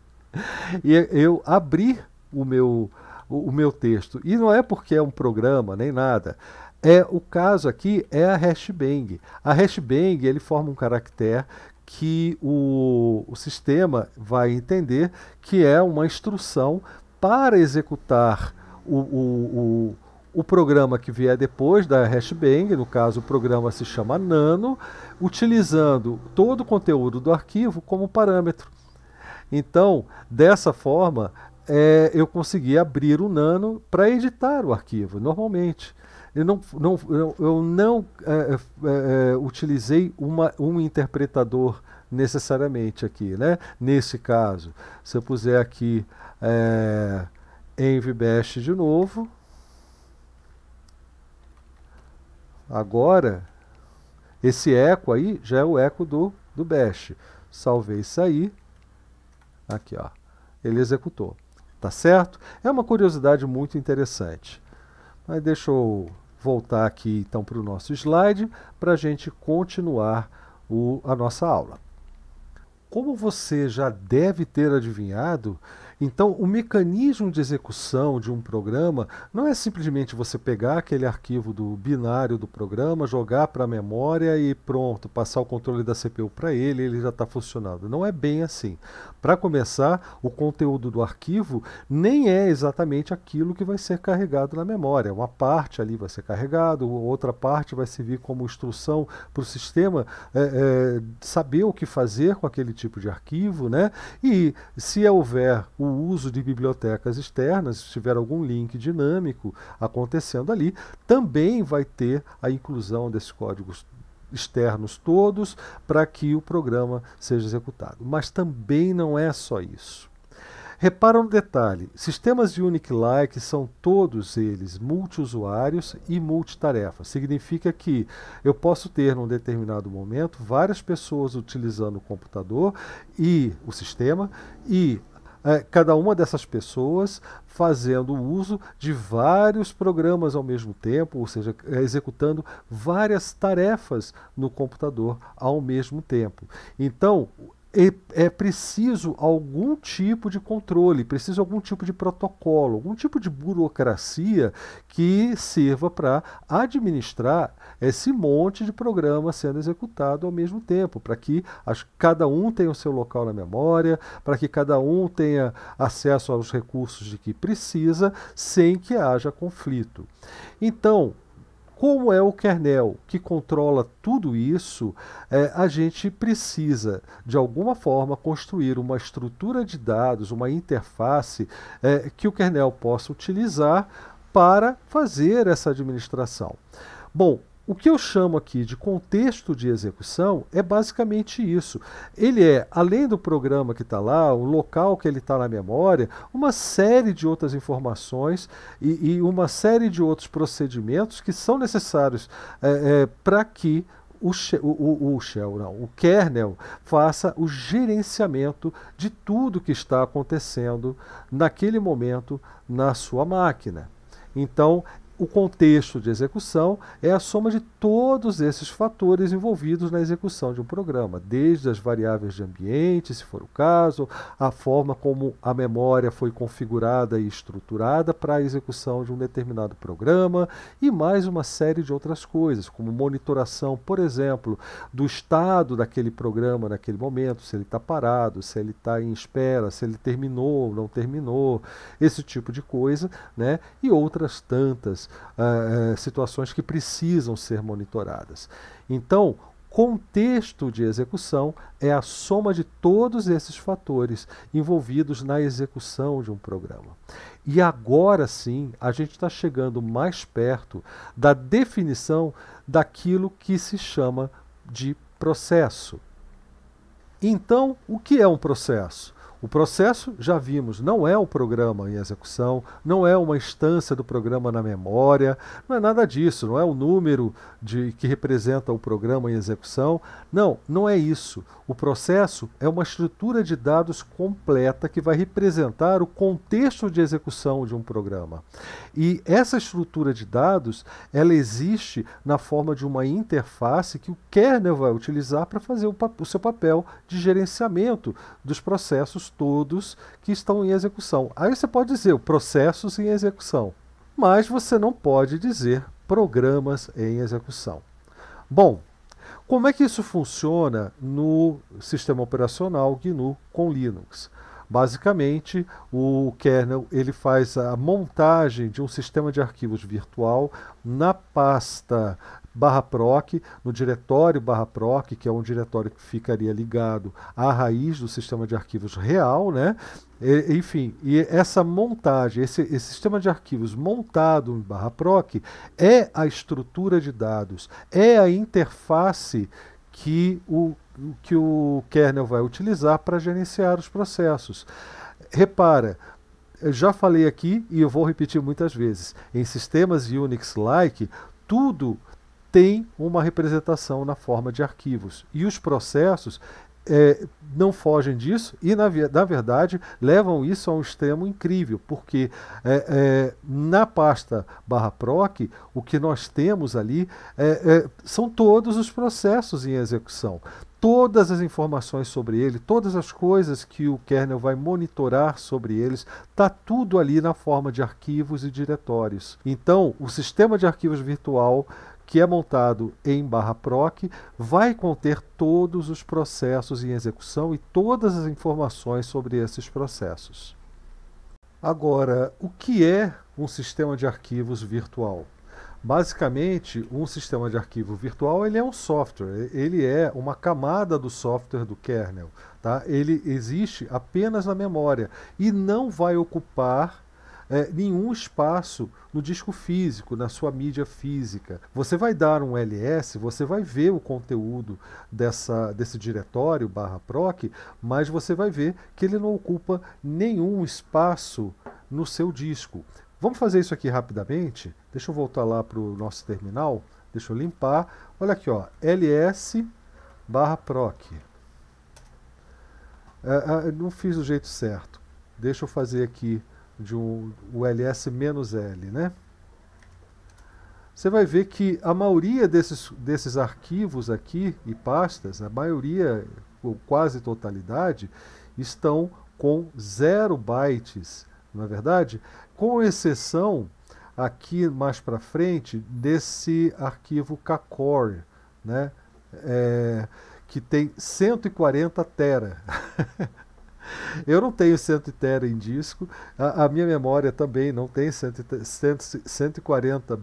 e eu abri o meu o, meu texto. E não é porque é um programa nem nada. É, o caso aqui é a hashbang. A hashbang ele forma um caractere que o, o sistema vai entender que é uma instrução para executar o, o, o, o, programa que vier depois da hashbang, no caso o programa se chama nano, utilizando todo o conteúdo do arquivo como parâmetro. Então, dessa forma, é, eu consegui abrir o Nano para editar o arquivo, normalmente. Eu não, não eu, eu não é, é, é, utilizei uma, um interpretador necessariamente aqui, né? Nesse caso, se eu puser aqui é, envbash de novo, agora esse eco aí já é o eco do, do bash. Salvei isso aí, aqui ó, ele executou. Tá certo? É uma curiosidade muito interessante. Mas deixa eu voltar aqui então para o nosso slide para a gente continuar o, a nossa aula. Como você já deve ter adivinhado, então o mecanismo de execução de um programa não é simplesmente você pegar aquele arquivo do binário do programa, jogar para a memória e pronto, passar o controle da CPU para ele, ele já está funcionando. Não é bem assim. Para começar, o conteúdo do arquivo nem é exatamente aquilo que vai ser carregado na memória. Uma parte ali vai ser carregado, outra parte vai servir como instrução para o sistema é, é, saber o que fazer com aquele tipo de arquivo, né? E se houver o uso de bibliotecas externas, se tiver algum link dinâmico acontecendo ali, também vai ter a inclusão desses códigos externos todos para que o programa seja executado. Mas também não é só isso. Repara no detalhe: sistemas de Unix-like são todos eles multiusuários e multitarefas. Significa que eu posso ter, num determinado momento, várias pessoas utilizando o computador e o sistema, e é, cada uma dessas pessoas fazendo uso de vários programas ao mesmo tempo, ou seja, é, executando várias tarefas no computador ao mesmo tempo. Então, é, é preciso algum tipo de controle, preciso algum tipo de protocolo, algum tipo de burocracia que sirva para administrar esse monte de programa sendo executado ao mesmo tempo, para que as, cada um tenha o seu local na memória, para que cada um tenha acesso aos recursos de que precisa, sem que haja conflito. Então, como é o kernel que controla tudo isso, é, a gente precisa, de alguma forma, construir uma estrutura de dados, uma interface é, que o kernel possa utilizar para fazer essa administração. Bom, o que eu chamo aqui de contexto de execução é basicamente isso. Ele é, além do programa que está lá, o local que ele está na memória, uma série de outras informações e, e, uma série de outros procedimentos que são necessários é, é, para que o, o, o, Shell, não, o kernel faça o gerenciamento de tudo que está acontecendo naquele momento na sua máquina. Então, o contexto de execução é a soma de todos esses fatores envolvidos na execução de um programa, desde as variáveis de ambiente, se for o caso, a forma como a memória foi configurada e estruturada para a execução de um determinado programa e mais uma série de outras coisas, como monitoração, por exemplo, do estado daquele programa naquele momento, se ele está parado, se ele está em espera, se ele terminou ou não terminou, esse tipo de coisa, né? E outras tantas uh, situações que precisam ser monitoradas. Então, contexto de execução é a soma de todos esses fatores envolvidos na execução de um programa. E agora sim, a gente está chegando mais perto da definição daquilo que se chama de processo. Então, o que é um processo? O processo, já vimos, não é o programa em execução, não é uma instância do programa na memória, não é nada disso, não é o número de que representa o programa em execução. Não, não é isso. O processo é uma estrutura de dados completa que vai representar o contexto de execução de um programa. E essa estrutura de dados, ela existe na forma de uma interface que o kernel vai utilizar para fazer o, o, seu papel de gerenciamento dos processos todos que estão em execução. Aí você pode dizer processos em execução, mas você não pode dizer programas em execução. Bom, como é que isso funciona no sistema operacional GNU com Linux? Basicamente, o kernel ele faz a montagem de um sistema de arquivos virtual na pasta barra proc, no diretório barra proc, que é um diretório que ficaria ligado à raiz do sistema de arquivos real, né? E, enfim, e essa montagem, esse, esse sistema de arquivos montado em barra proc é a estrutura de dados, é a interface que o que o kernel vai utilizar para gerenciar os processos. Repara, eu já falei aqui e eu vou repetir muitas vezes, em sistemas Unix-like, tudo tem uma representação na forma de arquivos. E os processos é, não fogem disso e, na, na, verdade, levam isso a um extremo incrível, porque é, é, na pasta barra proc, o que nós temos ali é, é, são todos os processos em execução todas as informações sobre ele, todas as coisas que o kernel vai monitorar sobre eles, está tudo ali na forma de arquivos e diretórios. Então, o sistema de arquivos virtual que é montado em barra proc vai conter todos os processos em execução e todas as informações sobre esses processos. Agora, o que é um sistema de arquivos virtual? Basicamente, um sistema de arquivo virtual ele é um software, ele é uma camada do software do kernel. Tá? Ele existe apenas na memória e não vai ocupar é, nenhum espaço no disco físico, na sua mídia física. Você vai dar um LS, você vai ver o conteúdo dessa, desse diretório barra proc, mas você vai ver que ele não ocupa nenhum espaço no seu disco. Vamos fazer isso aqui rapidamente. Deixa eu voltar lá para o nosso terminal. Deixa eu limpar. Olha aqui, ó, ls barra proc. É, é, não fiz do jeito certo. Deixa eu fazer aqui de um, o ls menos l, né? Você vai ver que a maioria desses, desses arquivos aqui e pastas, a maioria, ou quase totalidade, estão com 0 bytes, não é verdade? com exceção aqui mais para frente desse arquivo KCOR, né? É, que tem 140 tera. Eu não tenho 100 tera em disco, a, a minha memória também não tem 100, 140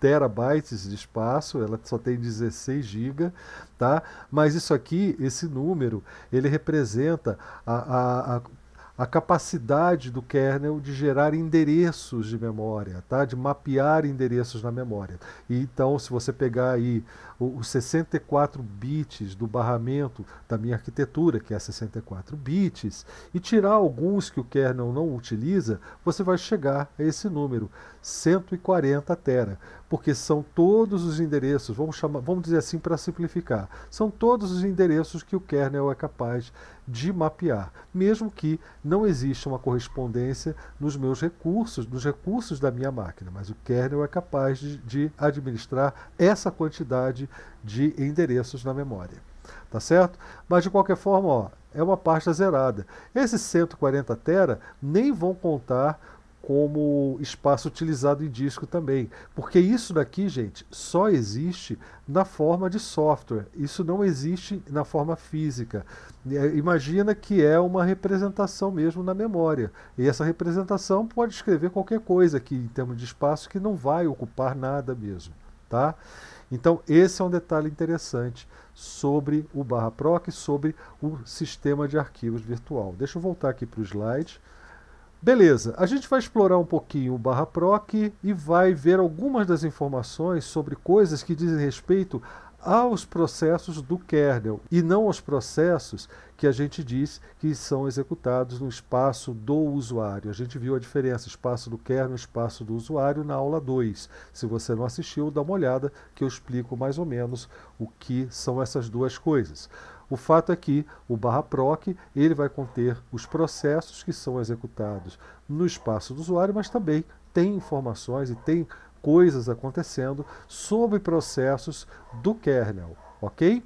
terabytes de espaço, ela só tem 16 GB, tá? Mas isso aqui, esse número, ele representa a, a, a a capacidade do kernel de gerar endereços de memória, tá? de mapear endereços na memória. E então, se você pegar aí os 64 bits do barramento da minha arquitetura, que é 64 bits, e tirar alguns que o kernel não utiliza, você vai chegar a esse número. 140 tera, porque são todos os endereços, vamos, chamar, vamos dizer assim para simplificar, são todos os endereços que o kernel é capaz de mapear, mesmo que não exista uma correspondência nos meus recursos, nos recursos da minha máquina, mas o kernel é capaz de, de administrar essa quantidade de endereços na memória. Tá certo? Mas de qualquer forma, ó, é uma pasta zerada. Esses 140 tera nem vão contar como espaço utilizado em disco também. Porque isso daqui, gente, só existe na forma de software. Isso não existe na forma física. É, imagina que é uma representação mesmo na memória. E essa representação pode escrever qualquer coisa aqui em termos de espaço que não vai ocupar nada mesmo, tá? Então, esse é um detalhe interessante sobre o barra proc, sobre o sistema de arquivos virtual. Deixa eu voltar aqui para o slide. Beleza, a gente vai explorar um pouquinho o barra proc e vai ver algumas das informações sobre coisas que dizem respeito aos processos do kernel e não aos processos que a gente diz que são executados no espaço do usuário. A gente viu a diferença espaço do kernel e espaço do usuário na aula 2. Se você não assistiu, dá uma olhada que eu explico mais ou menos o que são essas duas coisas. O fato é que o barra proc ele vai conter os processos que são executados no espaço do usuário, mas também tem informações e tem coisas acontecendo sobre processos do kernel, ok?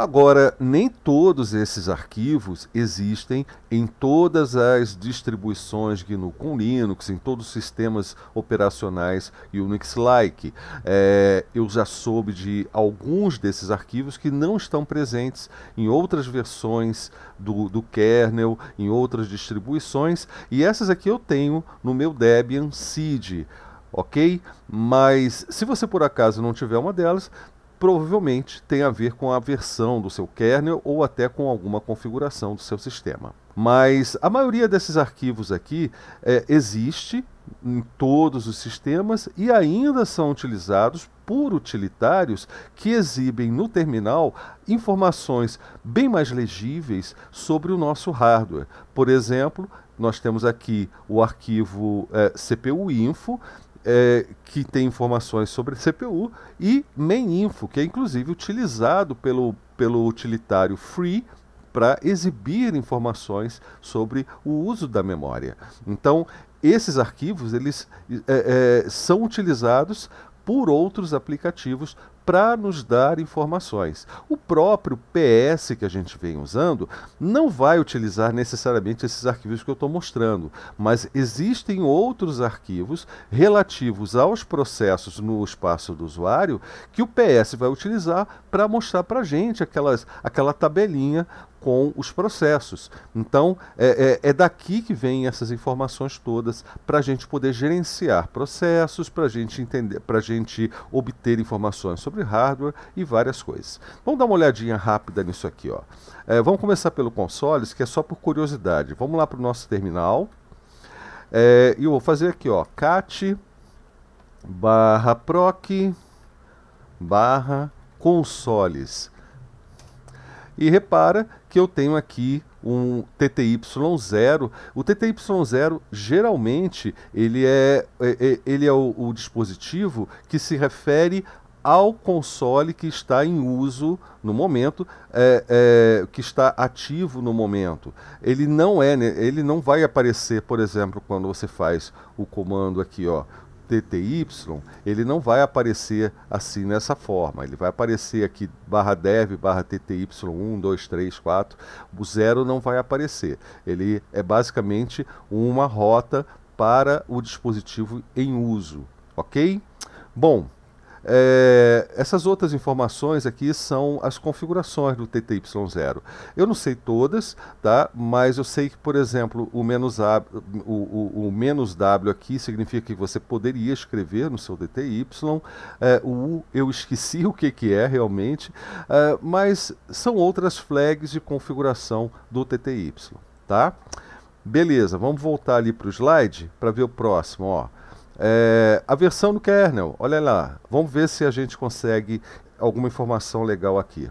Agora, nem todos esses arquivos existem em todas as distribuições GNU com Linux, em todos os sistemas operacionais Unix-like. É, eu já soube de alguns desses arquivos que não estão presentes em outras versões do, do kernel, em outras distribuições, e essas aqui eu tenho no meu Debian Seed ok? Mas se você por acaso não tiver uma delas, provavelmente tem a ver com a versão do seu kernel ou até com alguma configuração do seu sistema. Mas a maioria desses arquivos aqui é, existe em todos os sistemas e ainda são utilizados por utilitários que exibem no terminal informações bem mais legíveis sobre o nosso hardware. Por exemplo, nós temos aqui o arquivo é, CPU info é, que tem informações sobre CPU, e maininfo, que é inclusive utilizado pelo, pelo utilitário free para exibir informações sobre o uso da memória. Então, esses arquivos eles é, é, são utilizados por outros aplicativos para nos dar informações. O próprio PS que a gente vem usando não vai utilizar necessariamente esses arquivos que eu estou mostrando, mas existem outros arquivos relativos aos processos no espaço do usuário que o PS vai utilizar para mostrar para a gente aquelas, aquela tabelinha com os processos. Então, é, é, é daqui que vêm essas informações todas para a gente poder gerenciar processos, para a gente entender, para a gente obter informações sobre hardware e várias coisas. Vamos dar uma olhadinha rápida nisso aqui. Ó. É, vamos começar pelo consoles, que é só por curiosidade. Vamos lá para o nosso terminal. É, e eu vou fazer aqui, ó, cat barra proc barra consoles. E repara que eu tenho aqui um TTY0. O TTY0 geralmente ele é, é, é, ele é o, o dispositivo que se refere ao console que está em uso no momento, é, é, que está ativo no momento. Ele não é, né, ele não vai aparecer, por exemplo, quando você faz o comando aqui, ó, TTY, ele não vai aparecer assim nessa forma. Ele vai aparecer aqui barra dev, barra TTY 1, 2, 3, 4. O zero não vai aparecer. Ele é basicamente uma rota para o dispositivo em uso, ok? Bom, é, essas outras informações aqui são as configurações do TTY0. Eu não sei todas, tá? mas eu sei que, por exemplo, o menos, a, o, o, o menos W aqui significa que você poderia escrever no seu DTY. É, o U eu esqueci o que, que é realmente, é, mas são outras flags de configuração do TTY. Tá? Beleza, vamos voltar ali para o slide para ver o próximo. Ó. É, a versão do kernel, olha lá. Vamos ver se a gente consegue alguma informação legal aqui.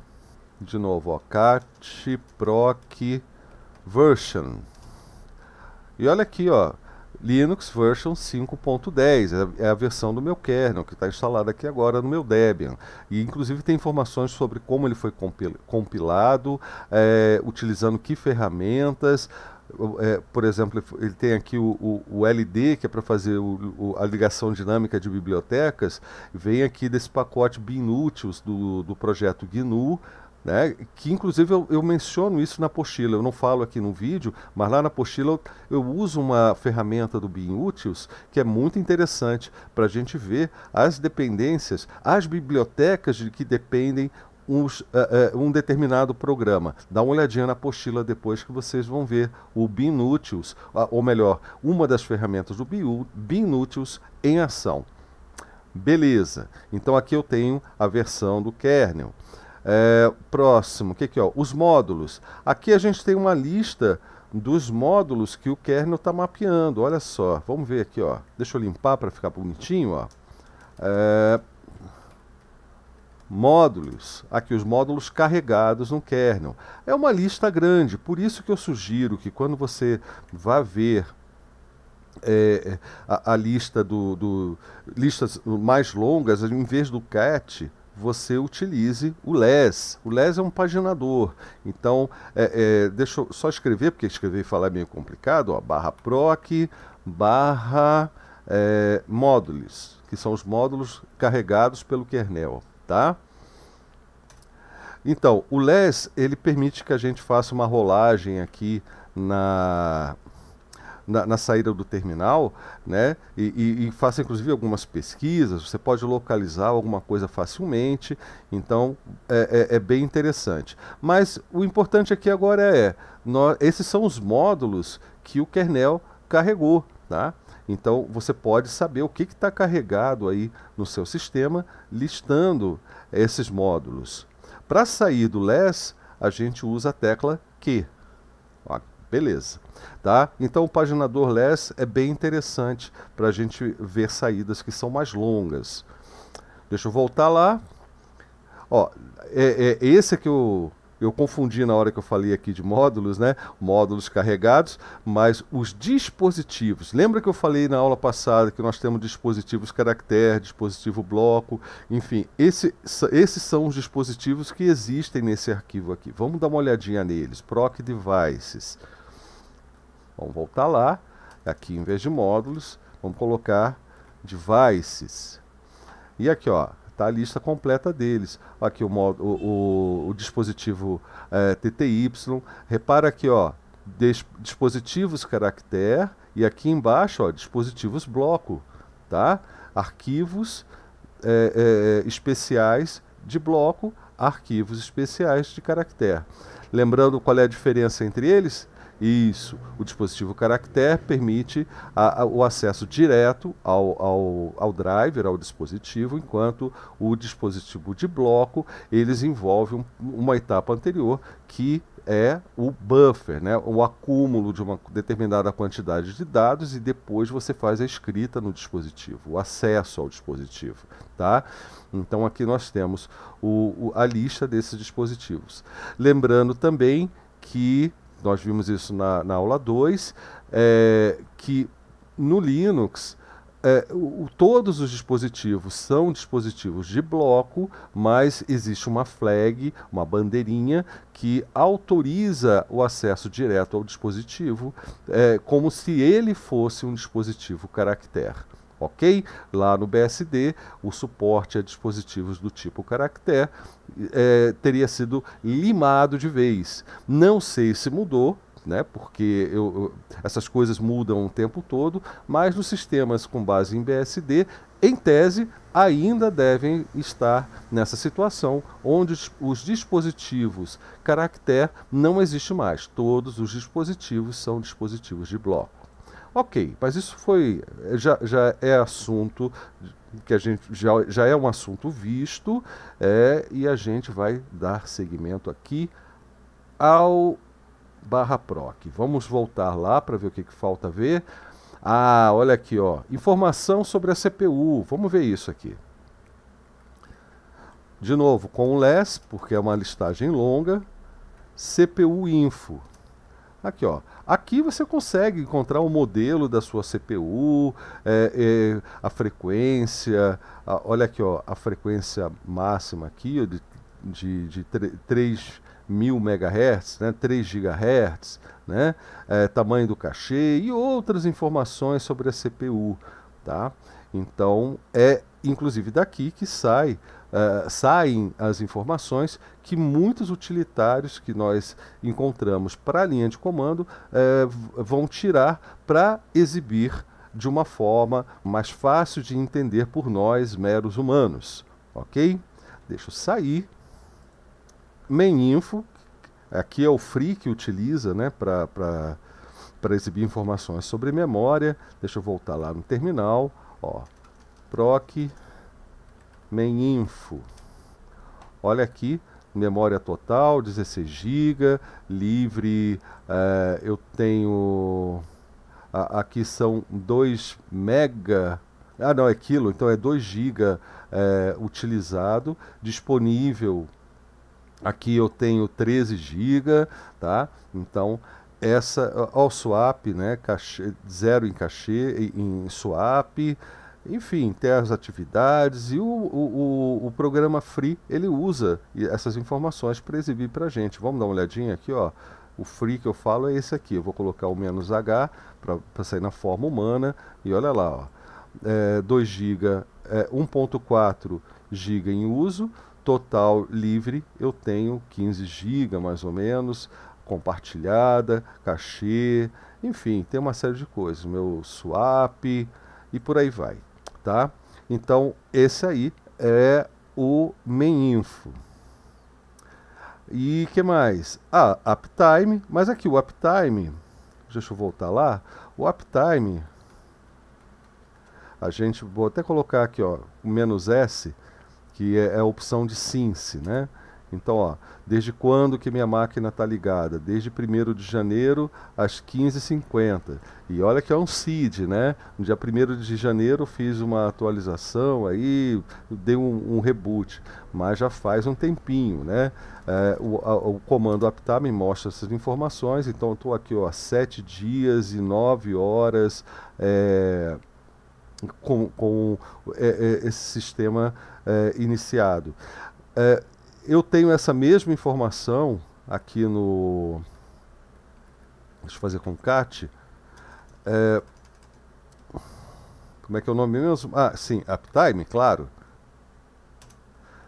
De novo, ó, cat proc version. E olha aqui, ó, Linux version 5.10, é, é a versão do meu kernel que está instalada aqui agora no meu Debian. E inclusive tem informações sobre como ele foi compilado, é, utilizando que ferramentas, é, por exemplo, ele tem aqui o, o, o LD, que é para fazer o, a ligação dinâmica de bibliotecas, vem aqui desse pacote Binútils do, do projeto GNU, né? que inclusive eu, eu, menciono isso na apostila, eu não falo aqui no vídeo, mas lá na apostila eu, eu uso uma ferramenta do Binútils que é muito interessante para a gente ver as dependências, as bibliotecas de que dependem uns, uh, uh, um determinado programa. Dá uma olhadinha na apostila depois que vocês vão ver o Binútios, ou melhor, uma das ferramentas do Binútios em ação. Beleza, então aqui eu tenho a versão do kernel. É, próximo, o que, que é? Os módulos. Aqui a gente tem uma lista dos módulos que o kernel está mapeando. Olha só, vamos ver aqui, ó. Deixa eu limpar para ficar bonitinho, ó. É, módulos, aqui os módulos carregados no kernel. É uma lista grande, por isso que eu sugiro que quando você vá ver é, a, a, lista do, do, listas mais longas, em vez do cat, você utilize o less. O less é um paginador. Então, é, é, deixa eu só escrever, porque escrever e falar é meio complicado. Ó, barra proc, barra é, módulos, que são os módulos carregados pelo kernel tá? Então, o LES, ele permite que a gente faça uma rolagem aqui na, na, na saída do terminal, né? E, e, e, faça inclusive algumas pesquisas, você pode localizar alguma coisa facilmente, então é, é, é bem interessante. Mas o importante aqui agora é, nós, esses são os módulos que o kernel carregou, tá? Então você pode saber o que está carregado aí no seu sistema, listando esses módulos. Para sair do less, a gente usa a tecla Q. Ó, beleza. Tá? Então o paginador less é bem interessante para a gente ver saídas que são mais longas. Deixa eu voltar lá. Ó, é, é esse que eu é eu confundi na hora que eu falei aqui de módulos, né? Módulos carregados, mas os dispositivos. Lembra que eu falei na aula passada que nós temos dispositivos caractere, dispositivo bloco, enfim, esse, esses são os dispositivos que existem nesse arquivo aqui. Vamos dar uma olhadinha neles. Proc devices. Vamos voltar lá, aqui em vez de módulos, vamos colocar devices. E aqui, ó, Tá a lista completa deles. Aqui o, modo, o, o, o dispositivo é, TTY. Repara aqui, ó, des dispositivos caractere e aqui embaixo, ó, dispositivos bloco, tá? Arquivos é, é, é especiais de bloco, arquivos especiais de caractere. Lembrando qual é a diferença entre eles? Isso. O dispositivo caractere permite a, a, o acesso direto ao, ao, ao, driver, ao dispositivo, enquanto o dispositivo de bloco eles envolvem um, uma etapa anterior que é o buffer, né? o acúmulo de uma determinada quantidade de dados e depois você faz a escrita no dispositivo, o acesso ao dispositivo. Tá? Então aqui nós temos o, o, a lista desses dispositivos. Lembrando também que nós vimos isso na, na aula 2, é, que no Linux, é, o, todos os dispositivos são dispositivos de bloco, mas existe uma flag, uma bandeirinha, que autoriza o acesso direto ao dispositivo, é, como se ele fosse um dispositivo caractere ok? Lá no BSD, o suporte a dispositivos do tipo caractere eh, é, teria sido limado de vez. Não sei se mudou, né? Porque eu, eu, essas coisas mudam o tempo todo, mas nos sistemas com base em BSD, em tese, ainda devem estar nessa situação onde os dispositivos caractere não existe mais. Todos os dispositivos são dispositivos de bloco. Ok, mas isso foi eh, já, já é assunto que a gente já, já é um assunto visto é, e a gente vai dar seguimento aqui ao barra proc. Vamos voltar lá para ver o que, que falta ver. Ah, olha aqui, ó, informação sobre a CPU. Vamos ver isso aqui. De novo, com o less, porque é uma listagem longa, CPU info. Aqui, ó, Aqui você consegue encontrar o modelo da sua CPU, é, é, a frequência, a, olha aqui ó, a frequência máxima aqui ó, de, de, de 3 mil megahertz, né, 3 gigahertz, né, é, tamanho do cachê e outras informações sobre a CPU, tá? Então é inclusive daqui que sai uh, saem as informações que muitos utilitários que nós encontramos para a linha de comando uh, vão tirar para exibir de uma forma mais fácil de entender por nós, meros humanos. Ok? Deixa eu sair. Meninfo, aqui é o free que utiliza né, para para exibir informações sobre memória. Deixa eu voltar lá no terminal. Ó, proc Meninfo. Olha aqui, memória total, 16 GB, livre, uh, eu tenho... A, aqui são 2 mega... Ah, não, é quilo, então é 2 GB é, utilizado, disponível. Aqui eu tenho 13 GB, tá? Então, essa, ao swap, né? Cachê, zero em cachê, em swap, enfim, ter as atividades e o, o, o, o programa Free, ele usa essas informações para exibir para a gente. Vamos dar uma olhadinha aqui, ó. O free que eu falo é esse aqui. Eu vou colocar o menos H para sair na forma humana. E olha lá, ó. É, 2 GB, é, 1.4 GB em uso. Total livre, eu tenho 15 GB mais ou menos. Compartilhada, cachê, enfim, tem uma série de coisas. Meu swap e por aí vai tá? Então, esse aí é o meninfo. E que mais? Ah, uptime, mas aqui o uptime, deixa eu voltar lá, o uptime, a gente, vou até colocar aqui, ó, o menos S, que é, é a opção de sync, né? Então, ó, desde quando que minha máquina está ligada? Desde 1 de janeiro às 15h50. E olha que é um seed, né? No dia 1 de janeiro fiz uma atualização aí, dei um, um reboot, mas já faz um tempinho, né? É, o, a, o, comando aptar me mostra essas informações, então estou aqui, ó, 7 dias e 9 horas é, com, com é, é esse sistema é, iniciado. É, eu tenho essa mesma informação aqui no. Deixa eu fazer com o CAT. É, como é que é o nome mesmo? Ah, sim, uptime, claro.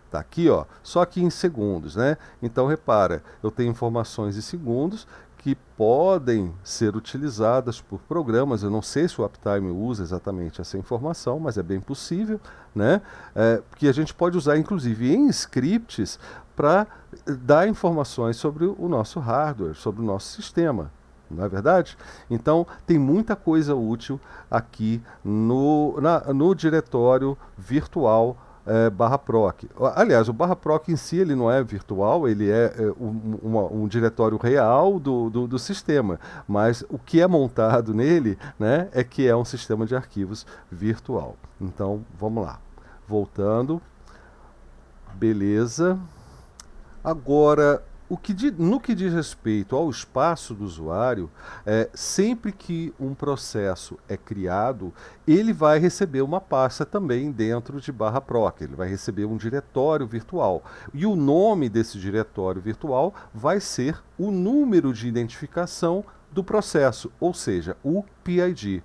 Tá aqui, ó, só que em segundos, né? Então repara, eu tenho informações em segundos que podem ser utilizadas por programas. Eu não sei se o Uptime usa exatamente essa informação, mas é bem possível, né? É, que a gente pode usar, inclusive, em scripts para eh, dar informações sobre o nosso hardware, sobre o nosso sistema. Não é verdade? Então, tem muita coisa útil aqui no, na, no diretório virtual é, barra proc. Aliás, o barra proc em si ele não é virtual, ele é, é um, uma, um, diretório real do, do, do, sistema, mas o que é montado nele né, é que é um sistema de arquivos virtual. Então, vamos lá. Voltando. Beleza. Agora, o que, no que diz respeito ao espaço do usuário, é, sempre que um processo é criado, ele vai receber uma pasta também dentro de barra PROC, ele vai receber um diretório virtual. E o nome desse diretório virtual vai ser o número de identificação do processo, ou seja, o PID.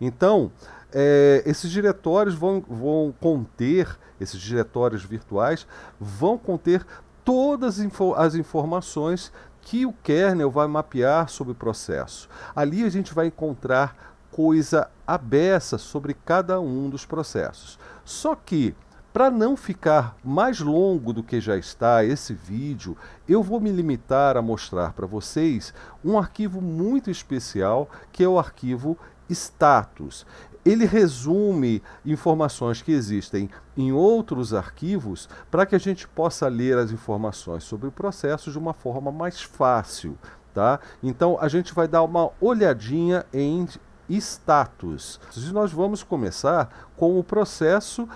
Então, é, esses diretórios vão, vão conter, esses diretórios virtuais, vão conter todas as informações que o kernel vai mapear sobre o processo. Ali a gente vai encontrar coisa abessa sobre cada um dos processos. Só que, para não ficar mais longo do que já está esse vídeo, eu vou me limitar a mostrar para vocês um arquivo muito especial, que é o arquivo status ele resume informações que existem em outros arquivos para que a gente possa ler as informações sobre o processo de uma forma mais fácil. Tá? Então a gente vai dar uma olhadinha em status. E nós vamos começar com o processo,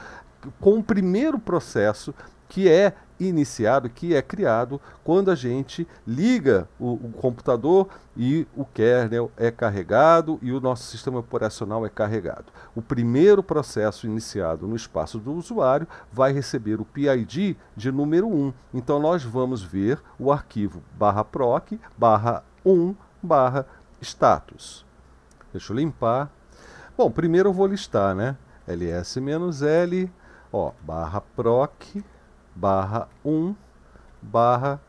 com o primeiro processo que é iniciado, que é criado quando a gente liga o, o computador e o kernel é carregado e o nosso sistema operacional é carregado. O primeiro processo iniciado no espaço do usuário vai receber o PID de número 1. Então nós vamos ver o arquivo barra proc barra 1 barra status. Deixa eu limpar. Bom, primeiro eu vou listar, né? ls-l, ó, barra proc, barra 1, barra...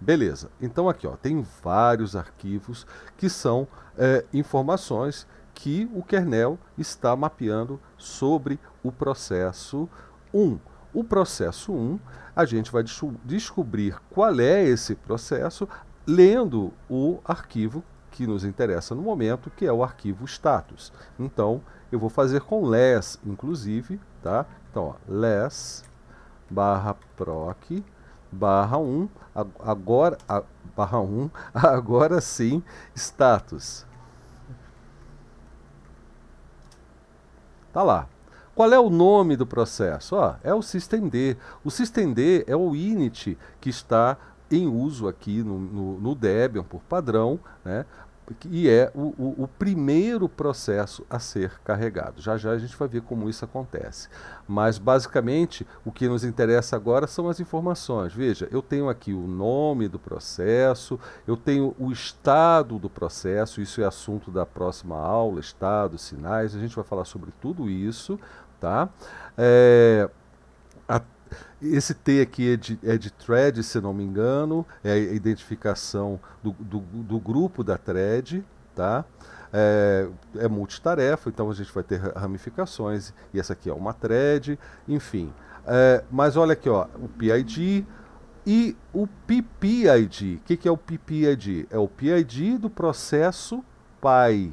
Beleza, então aqui ó, tem vários arquivos que são é, informações que o kernel está mapeando sobre o processo 1. O processo 1, a gente vai descobrir qual é esse processo lendo o arquivo que nos interessa no momento, que é o arquivo status. Então, eu vou fazer com less, inclusive, tá? Então, ó, less barra proc barra 1, agora, a, barra 1, agora sim, status. Tá lá. Qual é o nome do processo? Ó, é o systemd. O systemd é o init que está em uso aqui no, no, no Debian por padrão, né? e é o, o, o, primeiro processo a ser carregado. Já já a gente vai ver como isso acontece. Mas, basicamente, o que nos interessa agora são as informações. Veja, eu tenho aqui o nome do processo, eu tenho o estado do processo, isso é assunto da próxima aula, estado, sinais, a gente vai falar sobre tudo isso, tá? É, a esse T aqui é de, é de thread, se não me engano, é a identificação do, do, do grupo da thread, tá? É, é, multitarefa, então a gente vai ter ramificações, e essa aqui é uma thread, enfim. É, mas olha aqui, ó, o PID e o PPID. O que, que é o PPID? É o PID do processo PI,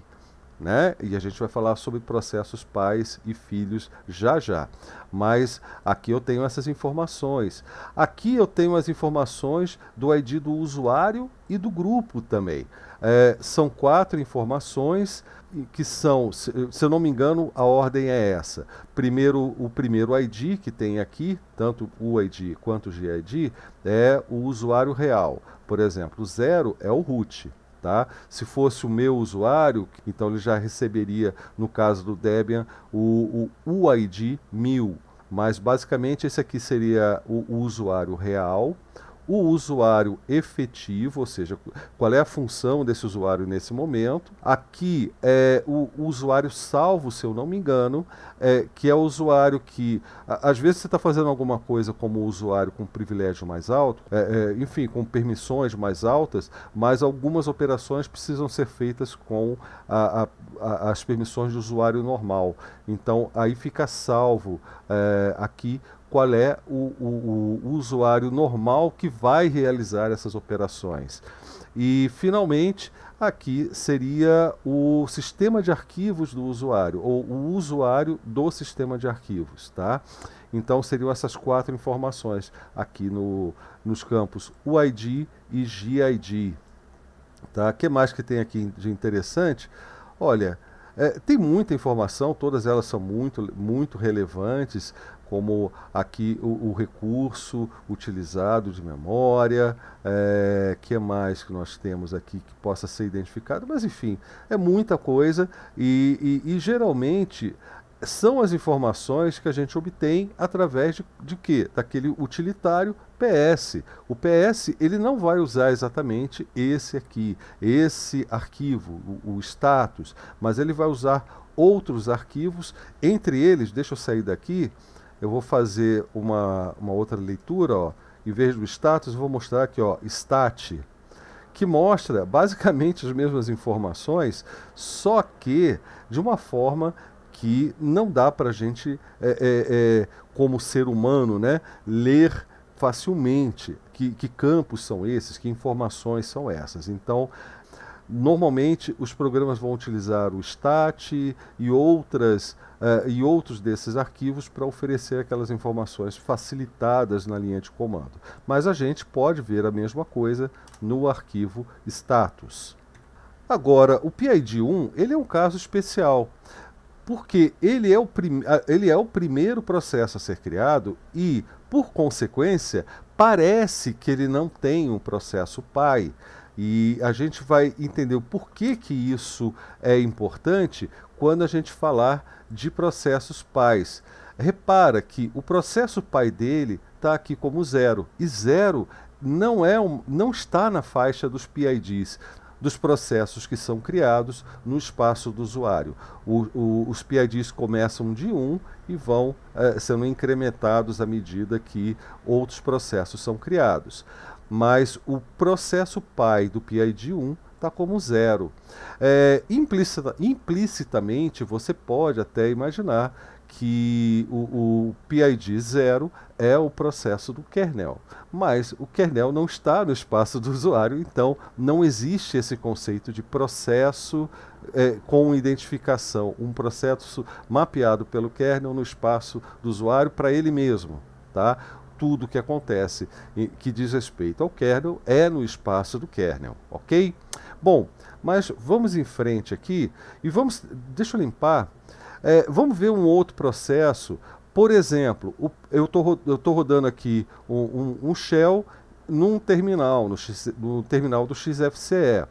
né? E a gente vai falar sobre processos pais e filhos já já. Mas aqui eu tenho essas informações. Aqui eu tenho as informações do ID do usuário e do grupo também. É, são quatro informações que são, se, eu não me engano, a ordem é essa. Primeiro, o primeiro ID que tem aqui, tanto o ID quanto o GID, é o usuário real. Por exemplo, zero é o root. Tá? Se fosse o meu usuário, então ele já receberia, no caso do Debian, o, o UID 1000. Mas basicamente esse aqui seria o, o usuário real o usuário efetivo, ou seja, qual é a função desse usuário nesse momento. Aqui é o, usuário salvo, se eu não me engano, é, que é o usuário que, a, às vezes, você está fazendo alguma coisa como usuário com privilégio mais alto, é, é, enfim, com permissões mais altas, mas algumas operações precisam ser feitas com a, a, as permissões do usuário normal. Então, aí fica salvo é, aqui qual é o, o, o usuário normal que vai realizar essas operações. E, finalmente, aqui seria o sistema de arquivos do usuário, ou o usuário do sistema de arquivos, tá? Então, seriam essas quatro informações aqui no, nos campos UID e GID, tá? O que mais que tem aqui de interessante? Olha, é, tem muita informação, todas elas são muito, muito relevantes, como aqui o, o recurso utilizado de memória, é, que mais que nós temos aqui que possa ser identificado, mas enfim, é muita coisa e, e, e geralmente são as informações que a gente obtém através de, de quê? Daquele utilitário PS. O PS ele não vai usar exatamente esse aqui, esse arquivo, o, o status, mas ele vai usar outros arquivos, entre eles, deixa eu sair daqui, eu vou fazer uma, uma outra leitura, ó. Em vez do status, eu vou mostrar aqui, ó, stat, que mostra basicamente as mesmas informações, só que de uma forma que não dá para a gente, é, é, é, como ser humano, né, ler facilmente que, que campos são esses, que informações são essas. Então, normalmente os programas vão utilizar o STAT e, outras, uh, e outros desses arquivos para oferecer aquelas informações facilitadas na linha de comando. Mas a gente pode ver a mesma coisa no arquivo status. Agora, o PID1 ele é um caso especial, porque ele é, o ele é o primeiro processo a ser criado e, por consequência, parece que ele não tem um processo pai. E a gente vai entender o porquê que isso é importante quando a gente falar de processos pais. Repara que o processo pai dele está aqui como zero. E zero não, é um, não está na faixa dos PIDs, dos processos que são criados no espaço do usuário. O, o, os PIDs começam de 1 um e vão eh, sendo incrementados à medida que outros processos são criados mas o processo pai do PID1 está como zero. É, implicita, implicitamente, você pode até imaginar que o, o PID 0 é o processo do kernel, mas o kernel não está no espaço do usuário, então não existe esse conceito de processo é, com identificação, um processo mapeado pelo kernel no espaço do usuário para ele mesmo. Tá? tudo que acontece que diz respeito ao kernel é no espaço do kernel, ok? Bom, mas vamos em frente aqui e vamos, deixa eu limpar, é, vamos ver um outro processo. Por exemplo, o, eu estou rodando aqui um, um, um, shell num terminal, no, X, no terminal do XFCE,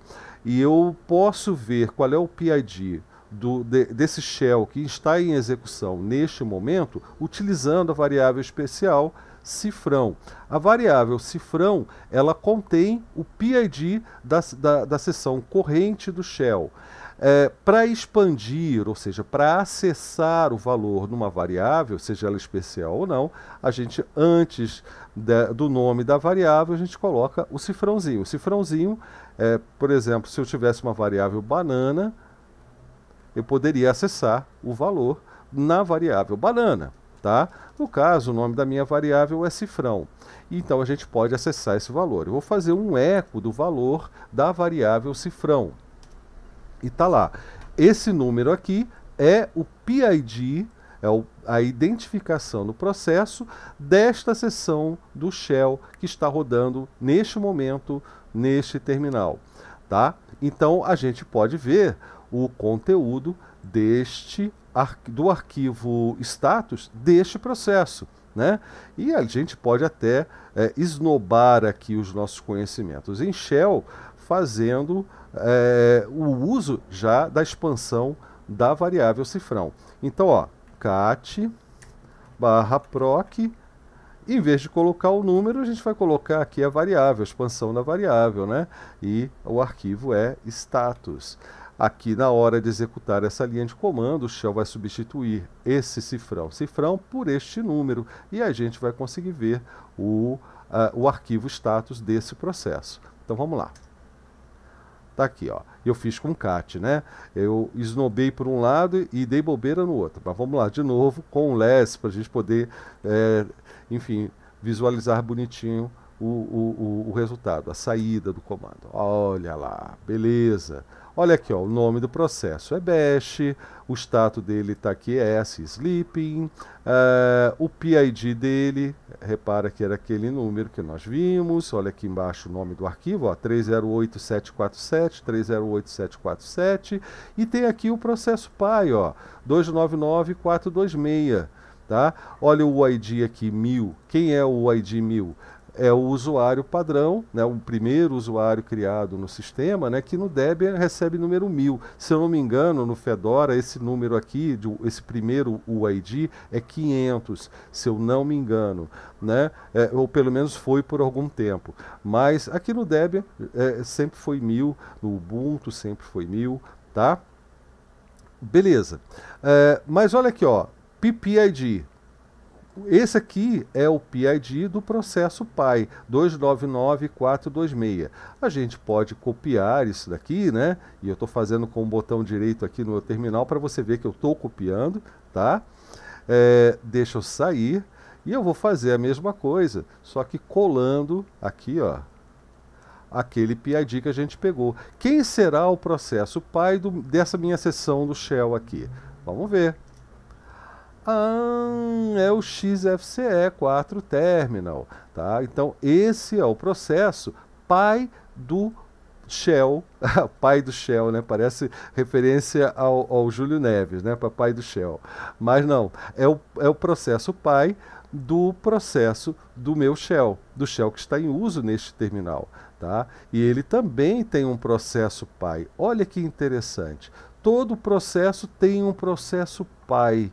e eu posso ver qual é o PID do, de, desse shell que está em execução neste momento, utilizando a variável especial cifrão. A variável cifrão ela contém o PID da, da, da seção corrente do Shell. É, para expandir, ou seja, para acessar o valor numa variável, seja ela especial ou não, a gente, antes do nome da variável, a gente coloca o cifrãozinho. O cifrãozinho, é, por exemplo, se eu tivesse uma variável banana, eu poderia acessar o valor na variável banana, tá? No caso, o nome da minha variável é cifrão. Então a gente pode acessar esse valor. Eu vou fazer um eco do valor da variável cifrão. E tá lá. Esse número aqui é o PID, é o, a identificação do processo desta seção do shell que está rodando neste momento neste terminal, tá? Então a gente pode ver o conteúdo deste do arquivo status deste processo. Né? E a gente pode até é, esnobar aqui os nossos conhecimentos em Shell, fazendo é, o uso já da expansão da variável cifrão. Então, ó, cat barra proc, em vez de colocar o número, a gente vai colocar aqui a variável, a expansão da variável, né? E o arquivo é status. Aqui na hora de executar essa linha de comando, o Shell vai substituir esse cifrão, cifrão por este número e a gente vai conseguir ver o, uh, o arquivo status desse processo. Então vamos lá. Está aqui, ó. Eu fiz com cat, né? Eu esnobei por um lado e dei bobeira no outro. Mas vamos lá, de novo, com o less, para a gente poder, é, enfim, visualizar bonitinho o, o, o, o resultado, a saída do comando. Olha lá, beleza. Olha aqui, ó, o nome do processo é Bash, o status dele está aqui é S Sleeping, uh, o PID dele, repara que era aquele número que nós vimos, olha aqui embaixo o nome do arquivo, 308747, 308747, e tem aqui o processo PAI, ó, 299426. Tá? Olha o ID aqui, 1000. Quem é o ID 1000? é o usuário padrão, né, o primeiro usuário criado no sistema, né, que no Debian recebe número 1000. Se eu não me engano, no Fedora, esse número aqui, de, esse primeiro UID, é 500, se eu não me engano. Né, é, ou pelo menos foi por algum tempo. Mas aqui no Debian é, sempre foi 1000, no Ubuntu sempre foi 1000, tá? Beleza. É, mas olha aqui, ó, PPID, esse aqui é o PID do processo PAI 299426. A gente pode copiar isso daqui, né? E eu estou fazendo com o botão direito aqui no meu terminal para você ver que eu estou copiando, tá? É, deixa eu sair e eu vou fazer a mesma coisa, só que colando aqui, ó, aquele PID que a gente pegou. Quem será o processo pai do, dessa minha sessão do Shell aqui? Vamos ver. Ah, é o XFCE 4 Terminal. Tá? Então, esse é o processo pai do Shell, pai do Shell, né? Parece referência ao, ao Júlio Neves, né? Papai do Shell. Mas não, é o, é o processo pai do processo do meu Shell, do Shell que está em uso neste terminal. Tá? E ele também tem um processo pai. Olha que interessante. Todo processo tem um processo pai.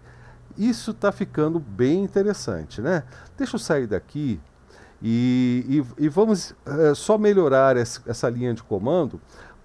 Isso está ficando bem interessante, né? Deixa eu sair daqui e, e, e vamos é, só melhorar essa, linha de comando,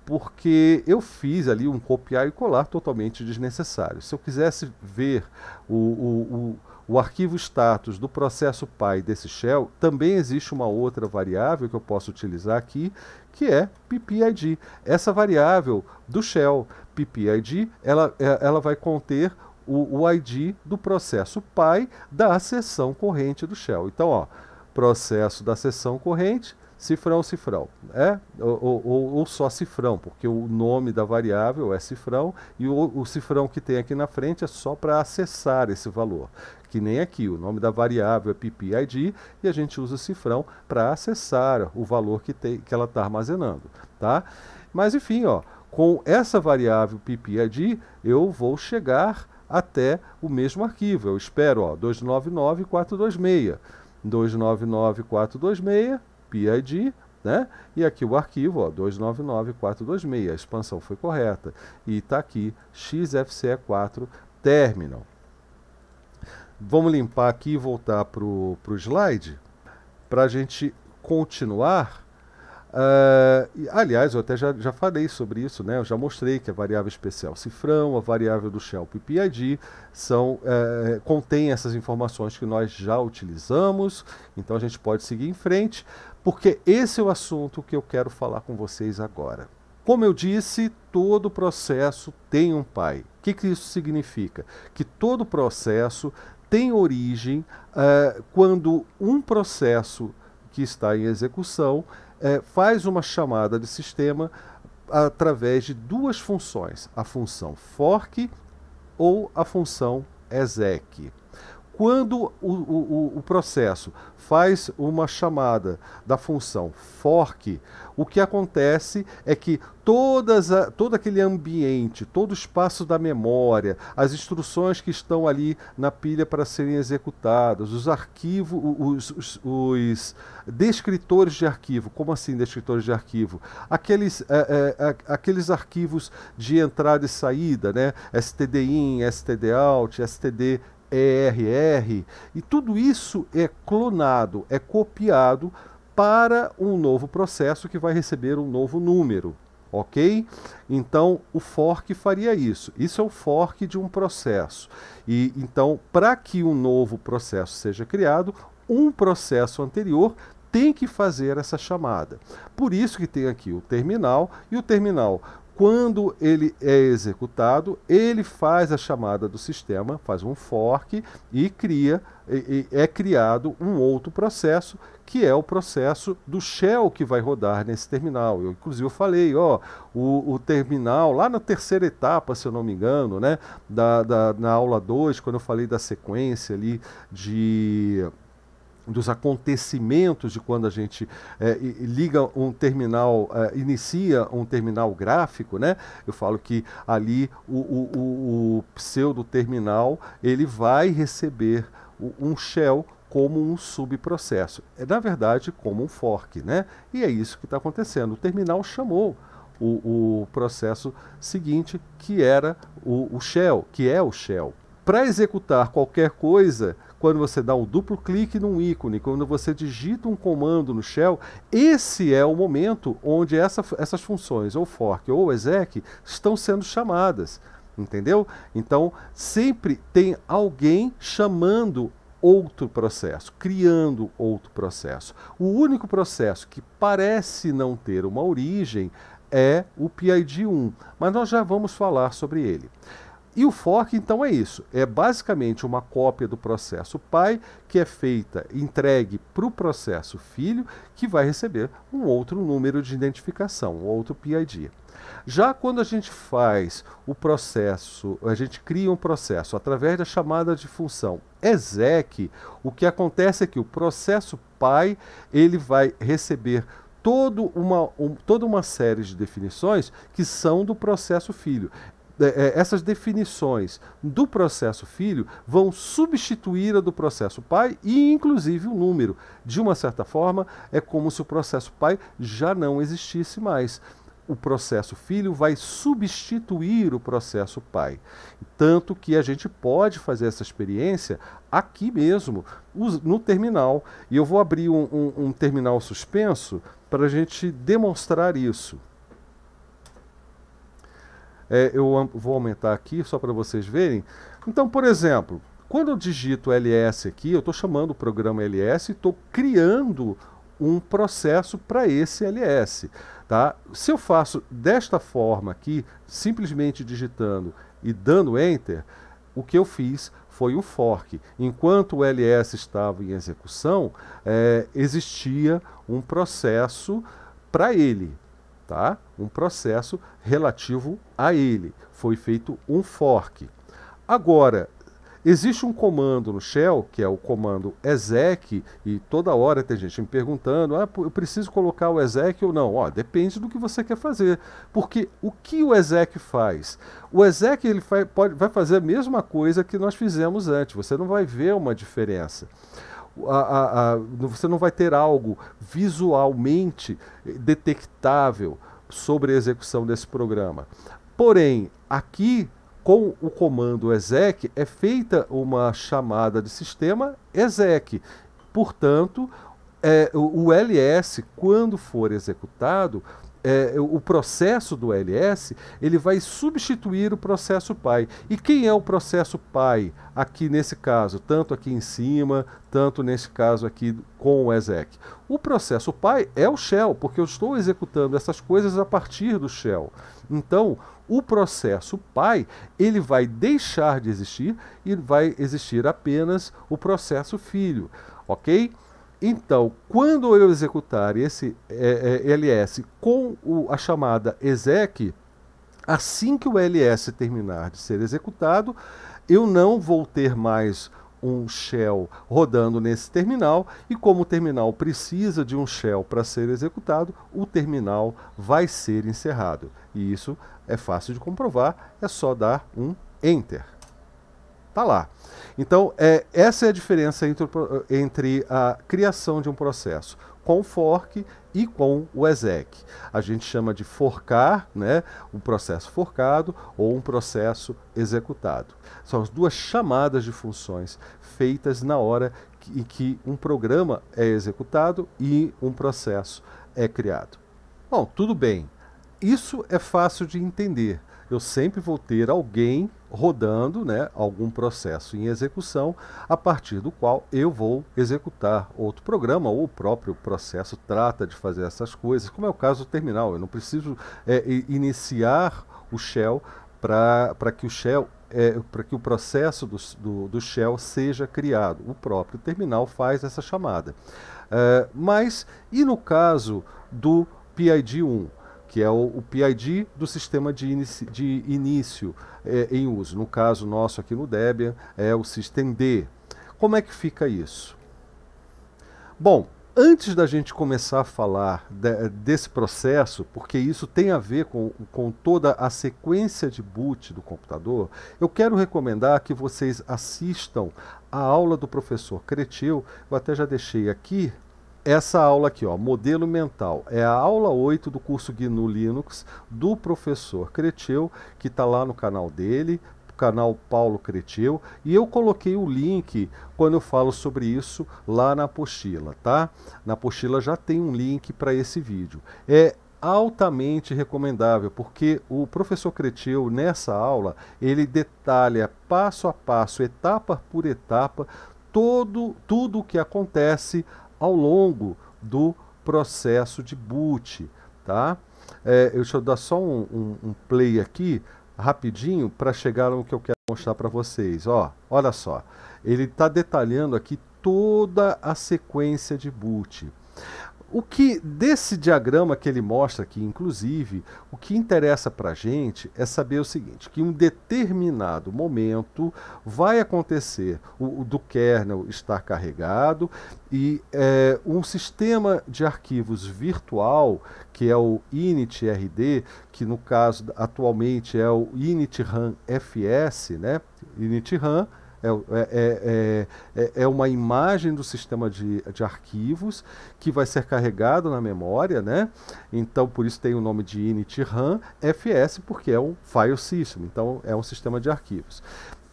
porque eu fiz ali um copiar e colar totalmente desnecessário. Se eu quisesse ver o, o, o o arquivo status do processo pai desse shell também existe uma outra variável que eu posso utilizar aqui, que é PPID. Essa variável do shell PPID, ela, eh, ela vai conter o, o ID do processo pai da sessão corrente do shell. Então, ó, processo da sessão corrente, cifrão, cifrão, é? Ou, ou, ou, só cifrão, porque o nome da variável é cifrão e o, o cifrão que tem aqui na frente é só para acessar esse valor. Que nem aqui, o nome da variável é PPID e a gente usa o cifrão para acessar o valor que, tem, que ela está armazenando, tá? Mas enfim, ó, com essa variável PPID eu vou chegar até o mesmo arquivo. Eu espero, ó, 299.426, 299.426, PID, né? E aqui o arquivo, ó, 299.426, a expansão foi correta. E está aqui, XFCE4 Terminal. Vamos limpar aqui e voltar para o slide, para a gente continuar Uh, aliás, eu até já, já falei sobre isso, né? Eu já mostrei que a variável especial cifrão, a variável do Shell PPID são, uh, contém essas informações que nós já utilizamos, então a gente pode seguir em frente, porque esse é o assunto que eu quero falar com vocês agora. Como eu disse, todo processo tem um pai. O que, que isso significa? Que todo processo tem origem uh, quando um processo que está em execução é, faz uma chamada de sistema através de duas funções, a função fork ou a função exec. Quando o, o, o, processo faz uma chamada da função fork, o que acontece é que todas a, todo aquele ambiente, todo o espaço da memória, as instruções que estão ali na pilha para serem executadas, os arquivos, os, os, os descritores de arquivo, como assim descritores de arquivo? Aqueles, é, é, aqueles arquivos de entrada e saída, né? stdin, stdout, std ERR, e tudo isso é clonado, é copiado para um novo processo que vai receber um novo número, ok? Então o fork faria isso. Isso é o fork de um processo. E então, para que um novo processo seja criado, um processo anterior tem que fazer essa chamada. Por isso que tem aqui o terminal e o terminal quando ele é executado, ele faz a chamada do sistema, faz um fork e cria e, e é criado um outro processo que é o processo do shell que vai rodar nesse terminal. Eu inclusive eu falei, ó, o, o, terminal lá na terceira etapa, se eu não me engano, né, da, da na aula 2, quando eu falei da sequência ali de dos acontecimentos de quando a gente é, liga um terminal, é, inicia um terminal gráfico, né? Eu falo que ali o, o, o, o pseudo terminal ele vai receber um shell como um subprocesso, é na verdade como um fork, né? E é isso que está acontecendo. O terminal chamou o, processo seguinte que era o shell, que é o shell. Para executar qualquer coisa quando você dá um duplo clique num ícone, quando você digita um comando no shell, esse é o momento onde essa, essas funções, ou fork ou exec, estão sendo chamadas. Entendeu? Então, sempre tem alguém chamando outro processo, criando outro processo. O único processo que parece não ter uma origem é o PID1, mas nós já vamos falar sobre ele. E o fork, então, é isso. É basicamente uma cópia do processo pai que é feita, entregue para o processo filho, que vai receber um outro número de identificação, um outro PID. Já quando a gente faz o processo, a gente cria um processo através da chamada de função exec, o que acontece é que o processo pai ele vai receber toda uma, um, toda uma série de definições que são do processo filho. É, é, essas definições do processo filho vão substituir a do processo pai e, inclusive, o número. De uma certa forma, é como se o processo pai já não existisse mais o processo filho vai substituir o processo pai. Tanto que a gente pode fazer essa experiência aqui mesmo, no terminal. E eu vou abrir um, um, um terminal suspenso para a gente demonstrar isso. É, eu vou aumentar aqui só para vocês verem. Então, por exemplo, quando eu digito ls aqui, eu estou chamando o programa ls e estou criando um processo para esse ls. Tá? Se eu faço desta forma aqui, simplesmente digitando e dando enter, o que eu fiz foi o fork. Enquanto o ls estava em execução, é, existia um processo para ele tá? um processo relativo a ele. Foi feito um fork. Agora, existe um comando no shell, que é o comando exec, e toda hora tem gente me perguntando, ah, eu preciso colocar o exec ou não? Ó, depende do que você quer fazer, porque o que o exec faz? O exec ele vai, pode, vai fazer a mesma coisa que nós fizemos antes, você não vai ver uma diferença a, a, a, você não vai ter algo visualmente detectável sobre a execução desse programa. Porém, aqui com o comando exec é feita uma chamada de sistema exec. Portanto, é, o, o LS, quando for executado, é, o processo do LS ele vai substituir o processo pai. E quem é o processo pai aqui nesse caso, tanto aqui em cima, tanto nesse caso aqui com o exec? O processo pai é o shell, porque eu estou executando essas coisas a partir do shell. Então, o processo pai ele vai deixar de existir e vai existir apenas o processo filho, ok? Então, quando eu executar esse é, é, LS com o, a chamada exec, assim que o LS terminar de ser executado, eu não vou ter mais um shell rodando nesse terminal e como o terminal precisa de um shell para ser executado, o terminal vai ser encerrado. E isso é fácil de comprovar, é só dar um enter está lá. Então, é, essa é a diferença entre, entre a criação de um processo com o fork e com o exec. A gente chama de forcar, né, um processo forcado ou um processo executado. São as duas chamadas de funções feitas na hora em que um programa é executado e um processo é criado. Bom, tudo bem. Isso é fácil de entender, eu sempre vou ter alguém rodando né, algum processo em execução, a partir do qual eu vou executar outro programa, ou o próprio processo trata de fazer essas coisas, como é o caso do terminal. Eu não preciso é, iniciar o shell para que o shell é, para que o processo do, do, do, shell seja criado. O próprio terminal faz essa chamada. É, mas, e no caso do PID 1? que é o, o PID do sistema de, inici, de início é, em uso. No caso nosso aqui no Debian, é o systemd. Como é que fica isso? Bom, antes da gente começar a falar de, desse processo, porque isso tem a ver com, com toda a sequência de boot do computador, eu quero recomendar que vocês assistam a aula do professor Cretil. Eu até já deixei aqui essa aula aqui, ó, modelo mental, é a aula 8 do curso GNU Linux do professor Creteu, que está lá no canal dele, canal Paulo Creteu, e eu coloquei o link quando eu falo sobre isso lá na apostila, tá? Na apostila já tem um link para esse vídeo. É altamente recomendável, porque o professor Creteu, nessa aula, ele detalha passo a passo, etapa por etapa, todo, tudo o que acontece ao longo do processo de boot, tá? É, deixa eu dar só um, um, um play aqui, rapidinho, para chegar no que eu quero mostrar para vocês. Ó, olha só, ele está detalhando aqui toda a sequência de boot. O que desse diagrama que ele mostra aqui, inclusive, o que interessa para a gente é saber o seguinte: que em um determinado momento vai acontecer o, o do kernel estar carregado e é, um sistema de arquivos virtual, que é o initrd, que no caso atualmente é o initram fs, né? initram é, é, é, é, uma imagem do sistema de, de arquivos que vai ser carregado na memória, né? Então, por isso tem o nome de init RAM, FS, porque é um file system, então é um sistema de arquivos.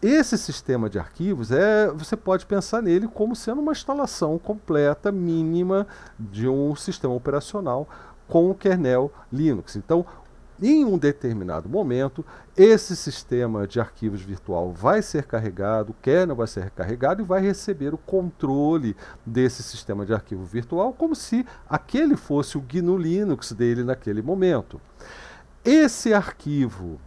Esse sistema de arquivos é, você pode pensar nele como sendo uma instalação completa, mínima de um sistema operacional com o kernel Linux. Então, em um determinado momento, esse sistema de arquivos virtual vai ser carregado, o kernel vai ser carregado e vai receber o controle desse sistema de arquivo virtual, como se aquele fosse o GNU Linux dele naquele momento. Esse arquivo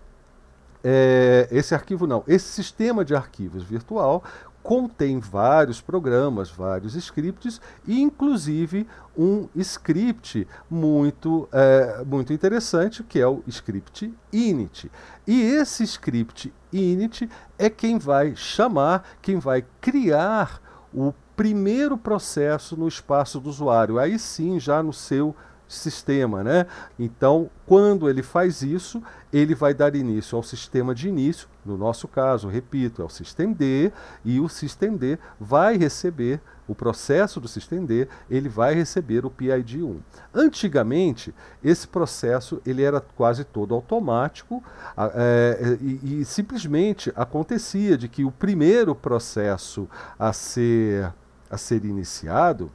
é, esse arquivo não, esse sistema de arquivos virtual, contém vários programas, vários scripts, e inclusive um script muito, é, muito interessante, que é o script init. E esse script init é quem vai chamar, quem vai criar o primeiro processo no espaço do usuário, aí sim já no seu sistema, né? Então, quando ele faz isso, ele vai dar início ao sistema de início, no nosso caso, repito, é o sistema D, e o sistema D vai receber o processo do sistema D, ele vai receber o PID 1. Antigamente, esse processo ele era quase todo automático é, e, e simplesmente acontecia de que o primeiro processo a ser, a ser iniciado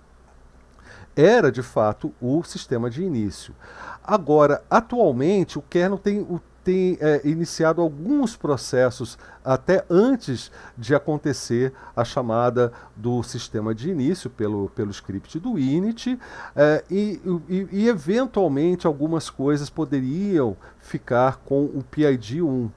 era de fato o sistema de início. Agora, atualmente, o kernel tem, tem é, iniciado alguns processos até antes de acontecer a chamada do sistema de início pelo, pelo script do init, é, e, e, e eventualmente algumas coisas poderiam ficar com o PID 1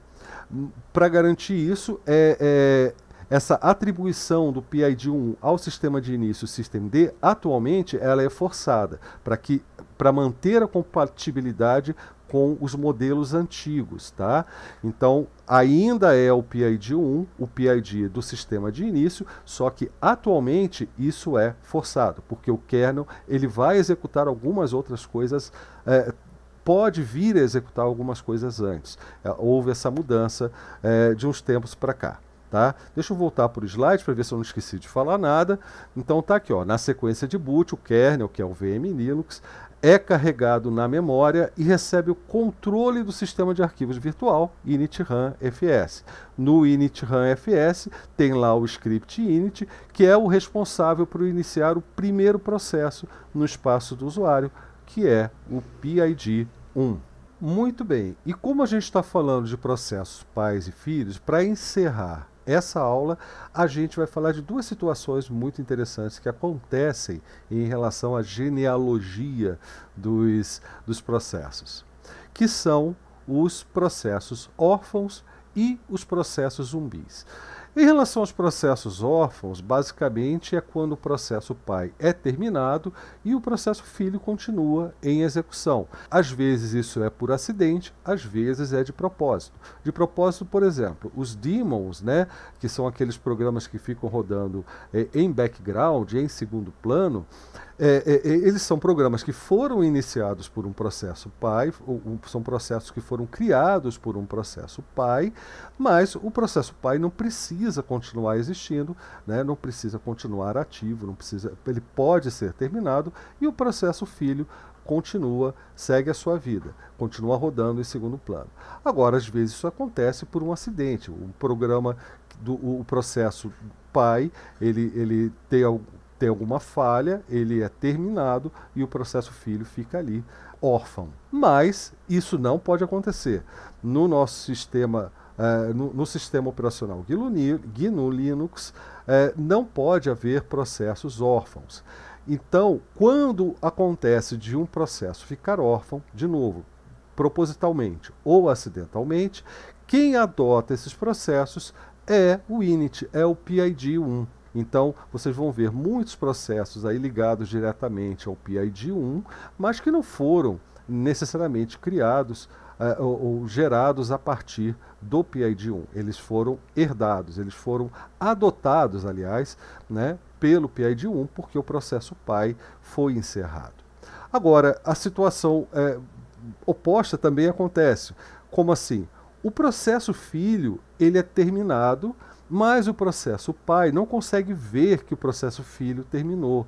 para garantir isso, é, é, essa atribuição do PID1 ao sistema de início systemd, atualmente, ela é forçada para que para manter a compatibilidade com os modelos antigos, tá? Então, ainda é o PID 1, o PID do sistema de início, só que atualmente isso é forçado, porque o kernel ele vai executar algumas outras coisas, é, pode vir a executar algumas coisas antes. É, houve essa mudança é, de uns tempos para cá. Tá? Deixa eu voltar para o slide para ver se eu não esqueci de falar nada. Então tá aqui, ó, na sequência de boot, o kernel, que é o VM Linux, é carregado na memória e recebe o controle do sistema de arquivos virtual initramfs. No initramfs tem lá o script init, que é o responsável por iniciar o primeiro processo no espaço do usuário, que é o PID 1. Muito bem. E como a gente está falando de processos pais e filhos, para encerrar essa aula, a gente vai falar de duas situações muito interessantes que acontecem em relação à genealogia dos, dos processos, que são os processos órfãos e os processos zumbis. Em relação aos processos órfãos, basicamente é quando o processo pai é terminado e o processo filho continua em execução. Às vezes isso é por acidente, às vezes é de propósito. De propósito, por exemplo, os demons, né, que são aqueles programas que ficam rodando eh, em background, em segundo plano, é, é, é, eles são programas que foram iniciados por um processo pai, ou, são processos que foram criados por um processo pai, mas o processo pai não precisa continuar existindo, né, não precisa continuar ativo, não precisa, ele pode ser terminado e o processo filho continua, segue a sua vida, continua rodando em segundo plano. Agora, às vezes isso acontece por um acidente, um programa do o processo pai, ele, ele tem tem alguma falha, ele é terminado e o processo filho fica ali órfão. Mas isso não pode acontecer. No nosso sistema, eh, no, no, sistema operacional GNU Linux, eh, não pode haver processos órfãos. Então, quando acontece de um processo ficar órfão, de novo, propositalmente ou acidentalmente, quem adota esses processos é o init, é o PID1. Então, vocês vão ver muitos processos aí ligados diretamente ao PID1, mas que não foram necessariamente criados uh, ou, ou, gerados a partir do PID1. Eles foram herdados, eles foram adotados, aliás, né, pelo PID1, porque o processo pai foi encerrado. Agora, a situação eh, oposta também acontece. Como assim? O processo filho ele é terminado mas o processo pai não consegue ver que o processo filho terminou.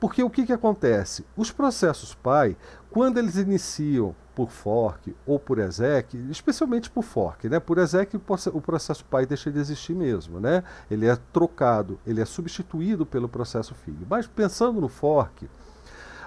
Porque o que, que acontece? Os processos pai, quando eles iniciam por fork ou por exec, especialmente por fork, né? Por exec o processo pai deixa de existir mesmo, né? Ele é trocado, ele é substituído pelo processo filho. Mas pensando no fork,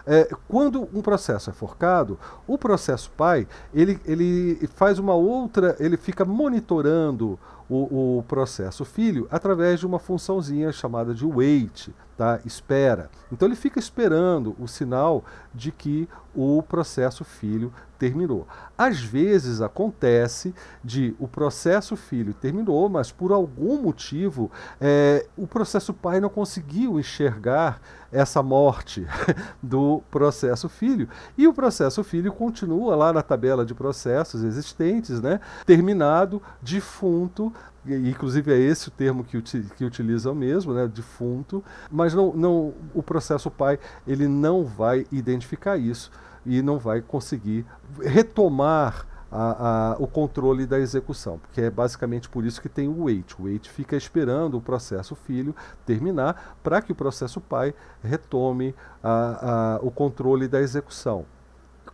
é, quando um processo é forcado, o processo pai ele, ele faz uma outra, ele fica monitorando o, o processo filho através de uma funçãozinha chamada de wait, tá? espera. Então ele fica esperando o sinal de que o processo filho terminou. Às vezes acontece de o processo filho terminou, mas por algum motivo é, o processo pai não conseguiu enxergar essa morte do processo filho e o processo filho continua lá na tabela de processos existentes, né? Terminado, defunto, inclusive é esse o termo que, que utiliza mesmo, né, defunto, mas não, não, o processo pai ele não vai identificar isso e não vai conseguir retomar a, a, o controle da execução, porque é basicamente por isso que tem o wait. O wait fica esperando o processo filho terminar para que o processo pai retome a, o controle da execução.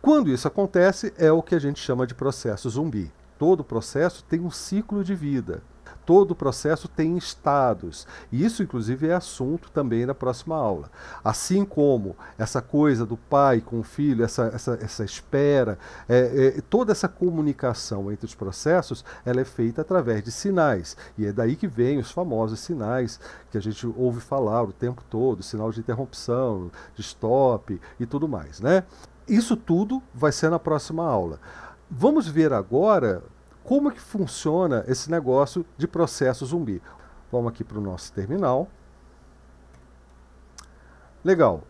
Quando isso acontece, é o que a gente chama de processo zumbi. Todo processo tem um ciclo de vida todo o processo tem estados. E isso, inclusive, é assunto também na próxima aula. Assim como essa coisa do pai com o filho, essa, essa, essa espera, é, é, toda essa comunicação entre os processos, ela é feita através de sinais. E é daí que vem os famosos sinais que a gente ouve falar o tempo todo, sinal de interrupção, de stop e tudo mais, né? Isso tudo vai ser na próxima aula. Vamos ver agora como é que funciona esse negócio de processo zumbi. Vamos aqui para o nosso terminal. Legal.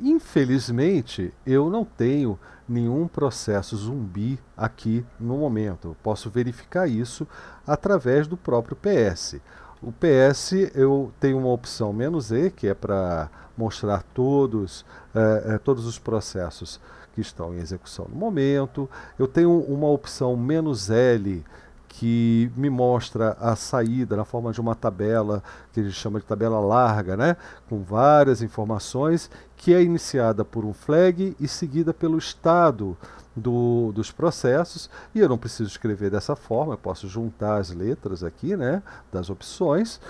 Infelizmente, eu não tenho nenhum processo zumbi aqui no momento. Eu posso verificar isso através do próprio PS. O PS eu tenho uma opção menos E, que é para mostrar todos, eh, eh, todos os processos que estão em execução no momento. Eu tenho uma opção menos "-L", que me mostra a saída na forma de uma tabela, que a gente chama de tabela larga, né? com várias informações, que é iniciada por um flag e seguida pelo estado do, dos processos. E eu não preciso escrever dessa forma, eu posso juntar as letras aqui né? das opções.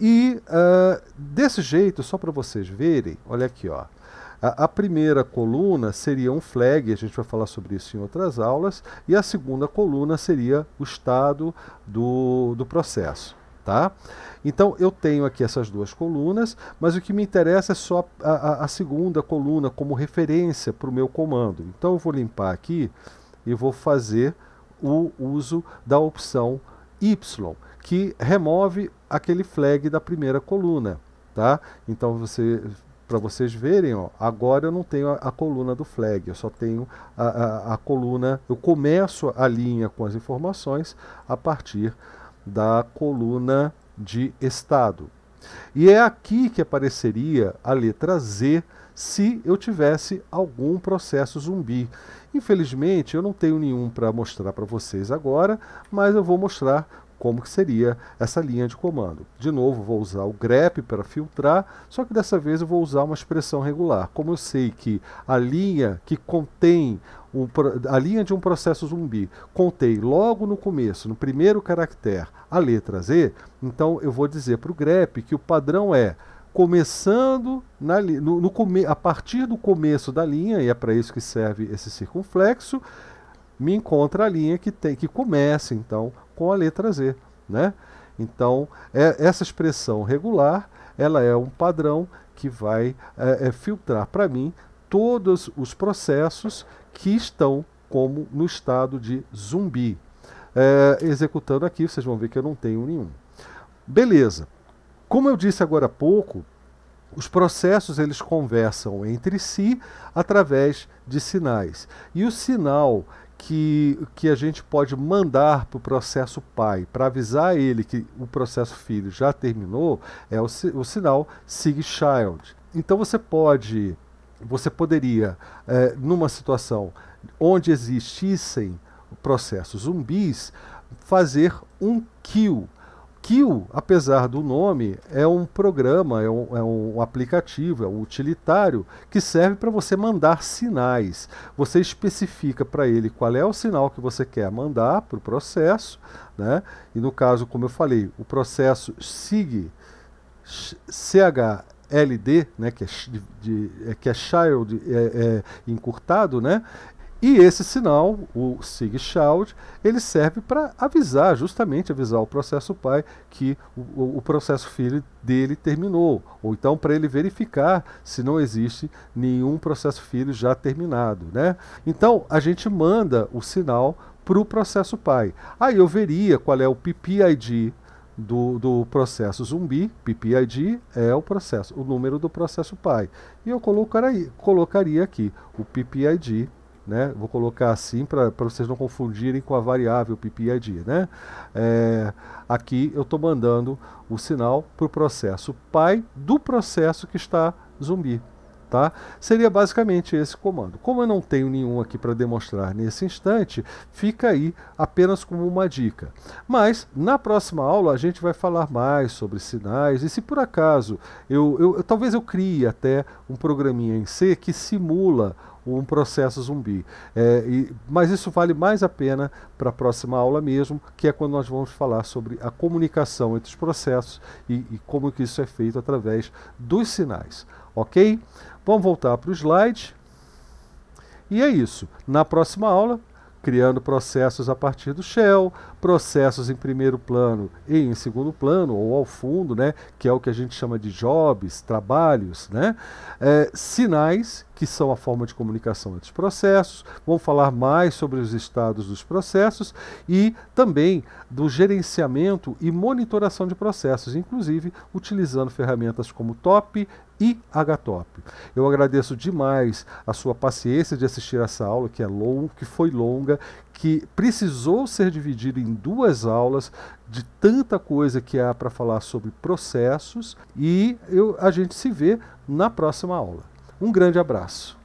E uh, desse jeito, só para vocês verem, olha aqui, ó. A, a, primeira coluna seria um flag, a gente vai falar sobre isso em outras aulas, e a segunda coluna seria o estado do, do processo. Tá? Então eu tenho aqui essas duas colunas, mas o que me interessa é só a, a, a segunda coluna como referência para o meu comando. Então eu vou limpar aqui e vou fazer o uso da opção Y, que remove aquele flag da primeira coluna. Tá? Então você para vocês verem, ó, agora eu não tenho a, a, coluna do flag, eu só tenho a, a, a, coluna, eu começo a linha com as informações a partir da coluna de estado. E é aqui que apareceria a letra Z se eu tivesse algum processo zumbi. Infelizmente, eu não tenho nenhum para mostrar para vocês agora, mas eu vou mostrar como que seria essa linha de comando. De novo, vou usar o grep para filtrar, só que dessa vez eu vou usar uma expressão regular. Como eu sei que a linha que contém um, a linha de um processo zumbi contém logo no começo, no primeiro caractere, a letra Z, então eu vou dizer para o grep que o padrão é começando na, no, no, a partir do começo da linha, e é para isso que serve esse circunflexo, me encontra a linha que, tem, que começa, então, com a letra Z. Né? Então, é, essa expressão regular, ela é um padrão que vai é, é, filtrar para mim todos os processos que estão como no estado de zumbi. É, executando aqui, vocês vão ver que eu não tenho nenhum. Beleza. Como eu disse agora há pouco, os processos eles conversam entre si através de sinais. E o sinal que, que a gente pode mandar para o processo pai, para avisar ele que o processo filho já terminou, é o, o sinal Sig Child. Então você pode, você poderia, é, numa situação onde existissem processos zumbis, fazer um kill Kill, apesar do nome, é um programa, é um, é um aplicativo, é um utilitário que serve para você mandar sinais. Você especifica para ele qual é o sinal que você quer mandar para o processo, né? E no caso, como eu falei, o processo SIG, CHLD, né, que, é, de, de, é, que é Child é, é, encurtado, né, e esse sinal, o Sig ele serve para avisar, justamente avisar o processo pai que o, o processo filho dele terminou, ou então para ele verificar se não existe nenhum processo filho já terminado, né? Então a gente manda o sinal para o processo pai. Aí eu veria qual é o PPID do, do processo zumbi. PPID é o processo, o número do processo pai. E eu colocaria, colocaria aqui o PPID né? Vou colocar assim para vocês não confundirem com a variável PPID, né? É, aqui eu estou mandando o sinal para o processo pai do processo que está zumbi, tá? Seria basicamente esse comando. Como eu não tenho nenhum aqui para demonstrar nesse instante, fica aí apenas como uma dica. Mas na próxima aula a gente vai falar mais sobre sinais e se por acaso eu, eu talvez eu crie até um programinha em C que simula um processo zumbi. É, e, mas isso vale mais a pena para a próxima aula mesmo, que é quando nós vamos falar sobre a comunicação entre os processos e, e como que isso é feito através dos sinais. Ok? Vamos voltar para o slide. E é isso. Na próxima aula, criando processos a partir do shell, processos em primeiro plano e em segundo plano, ou ao fundo, né, que é o que a gente chama de jobs, trabalhos, né, é, sinais que são a forma de comunicação entre os processos, vamos falar mais sobre os estados dos processos e também do gerenciamento e monitoração de processos, inclusive utilizando ferramentas como TOP e HTOP. Eu agradeço demais a sua paciência de assistir essa aula, que é longa, que foi longa, que precisou ser dividida em duas aulas de tanta coisa que há para falar sobre processos e eu, a gente se vê na próxima aula. Um grande abraço.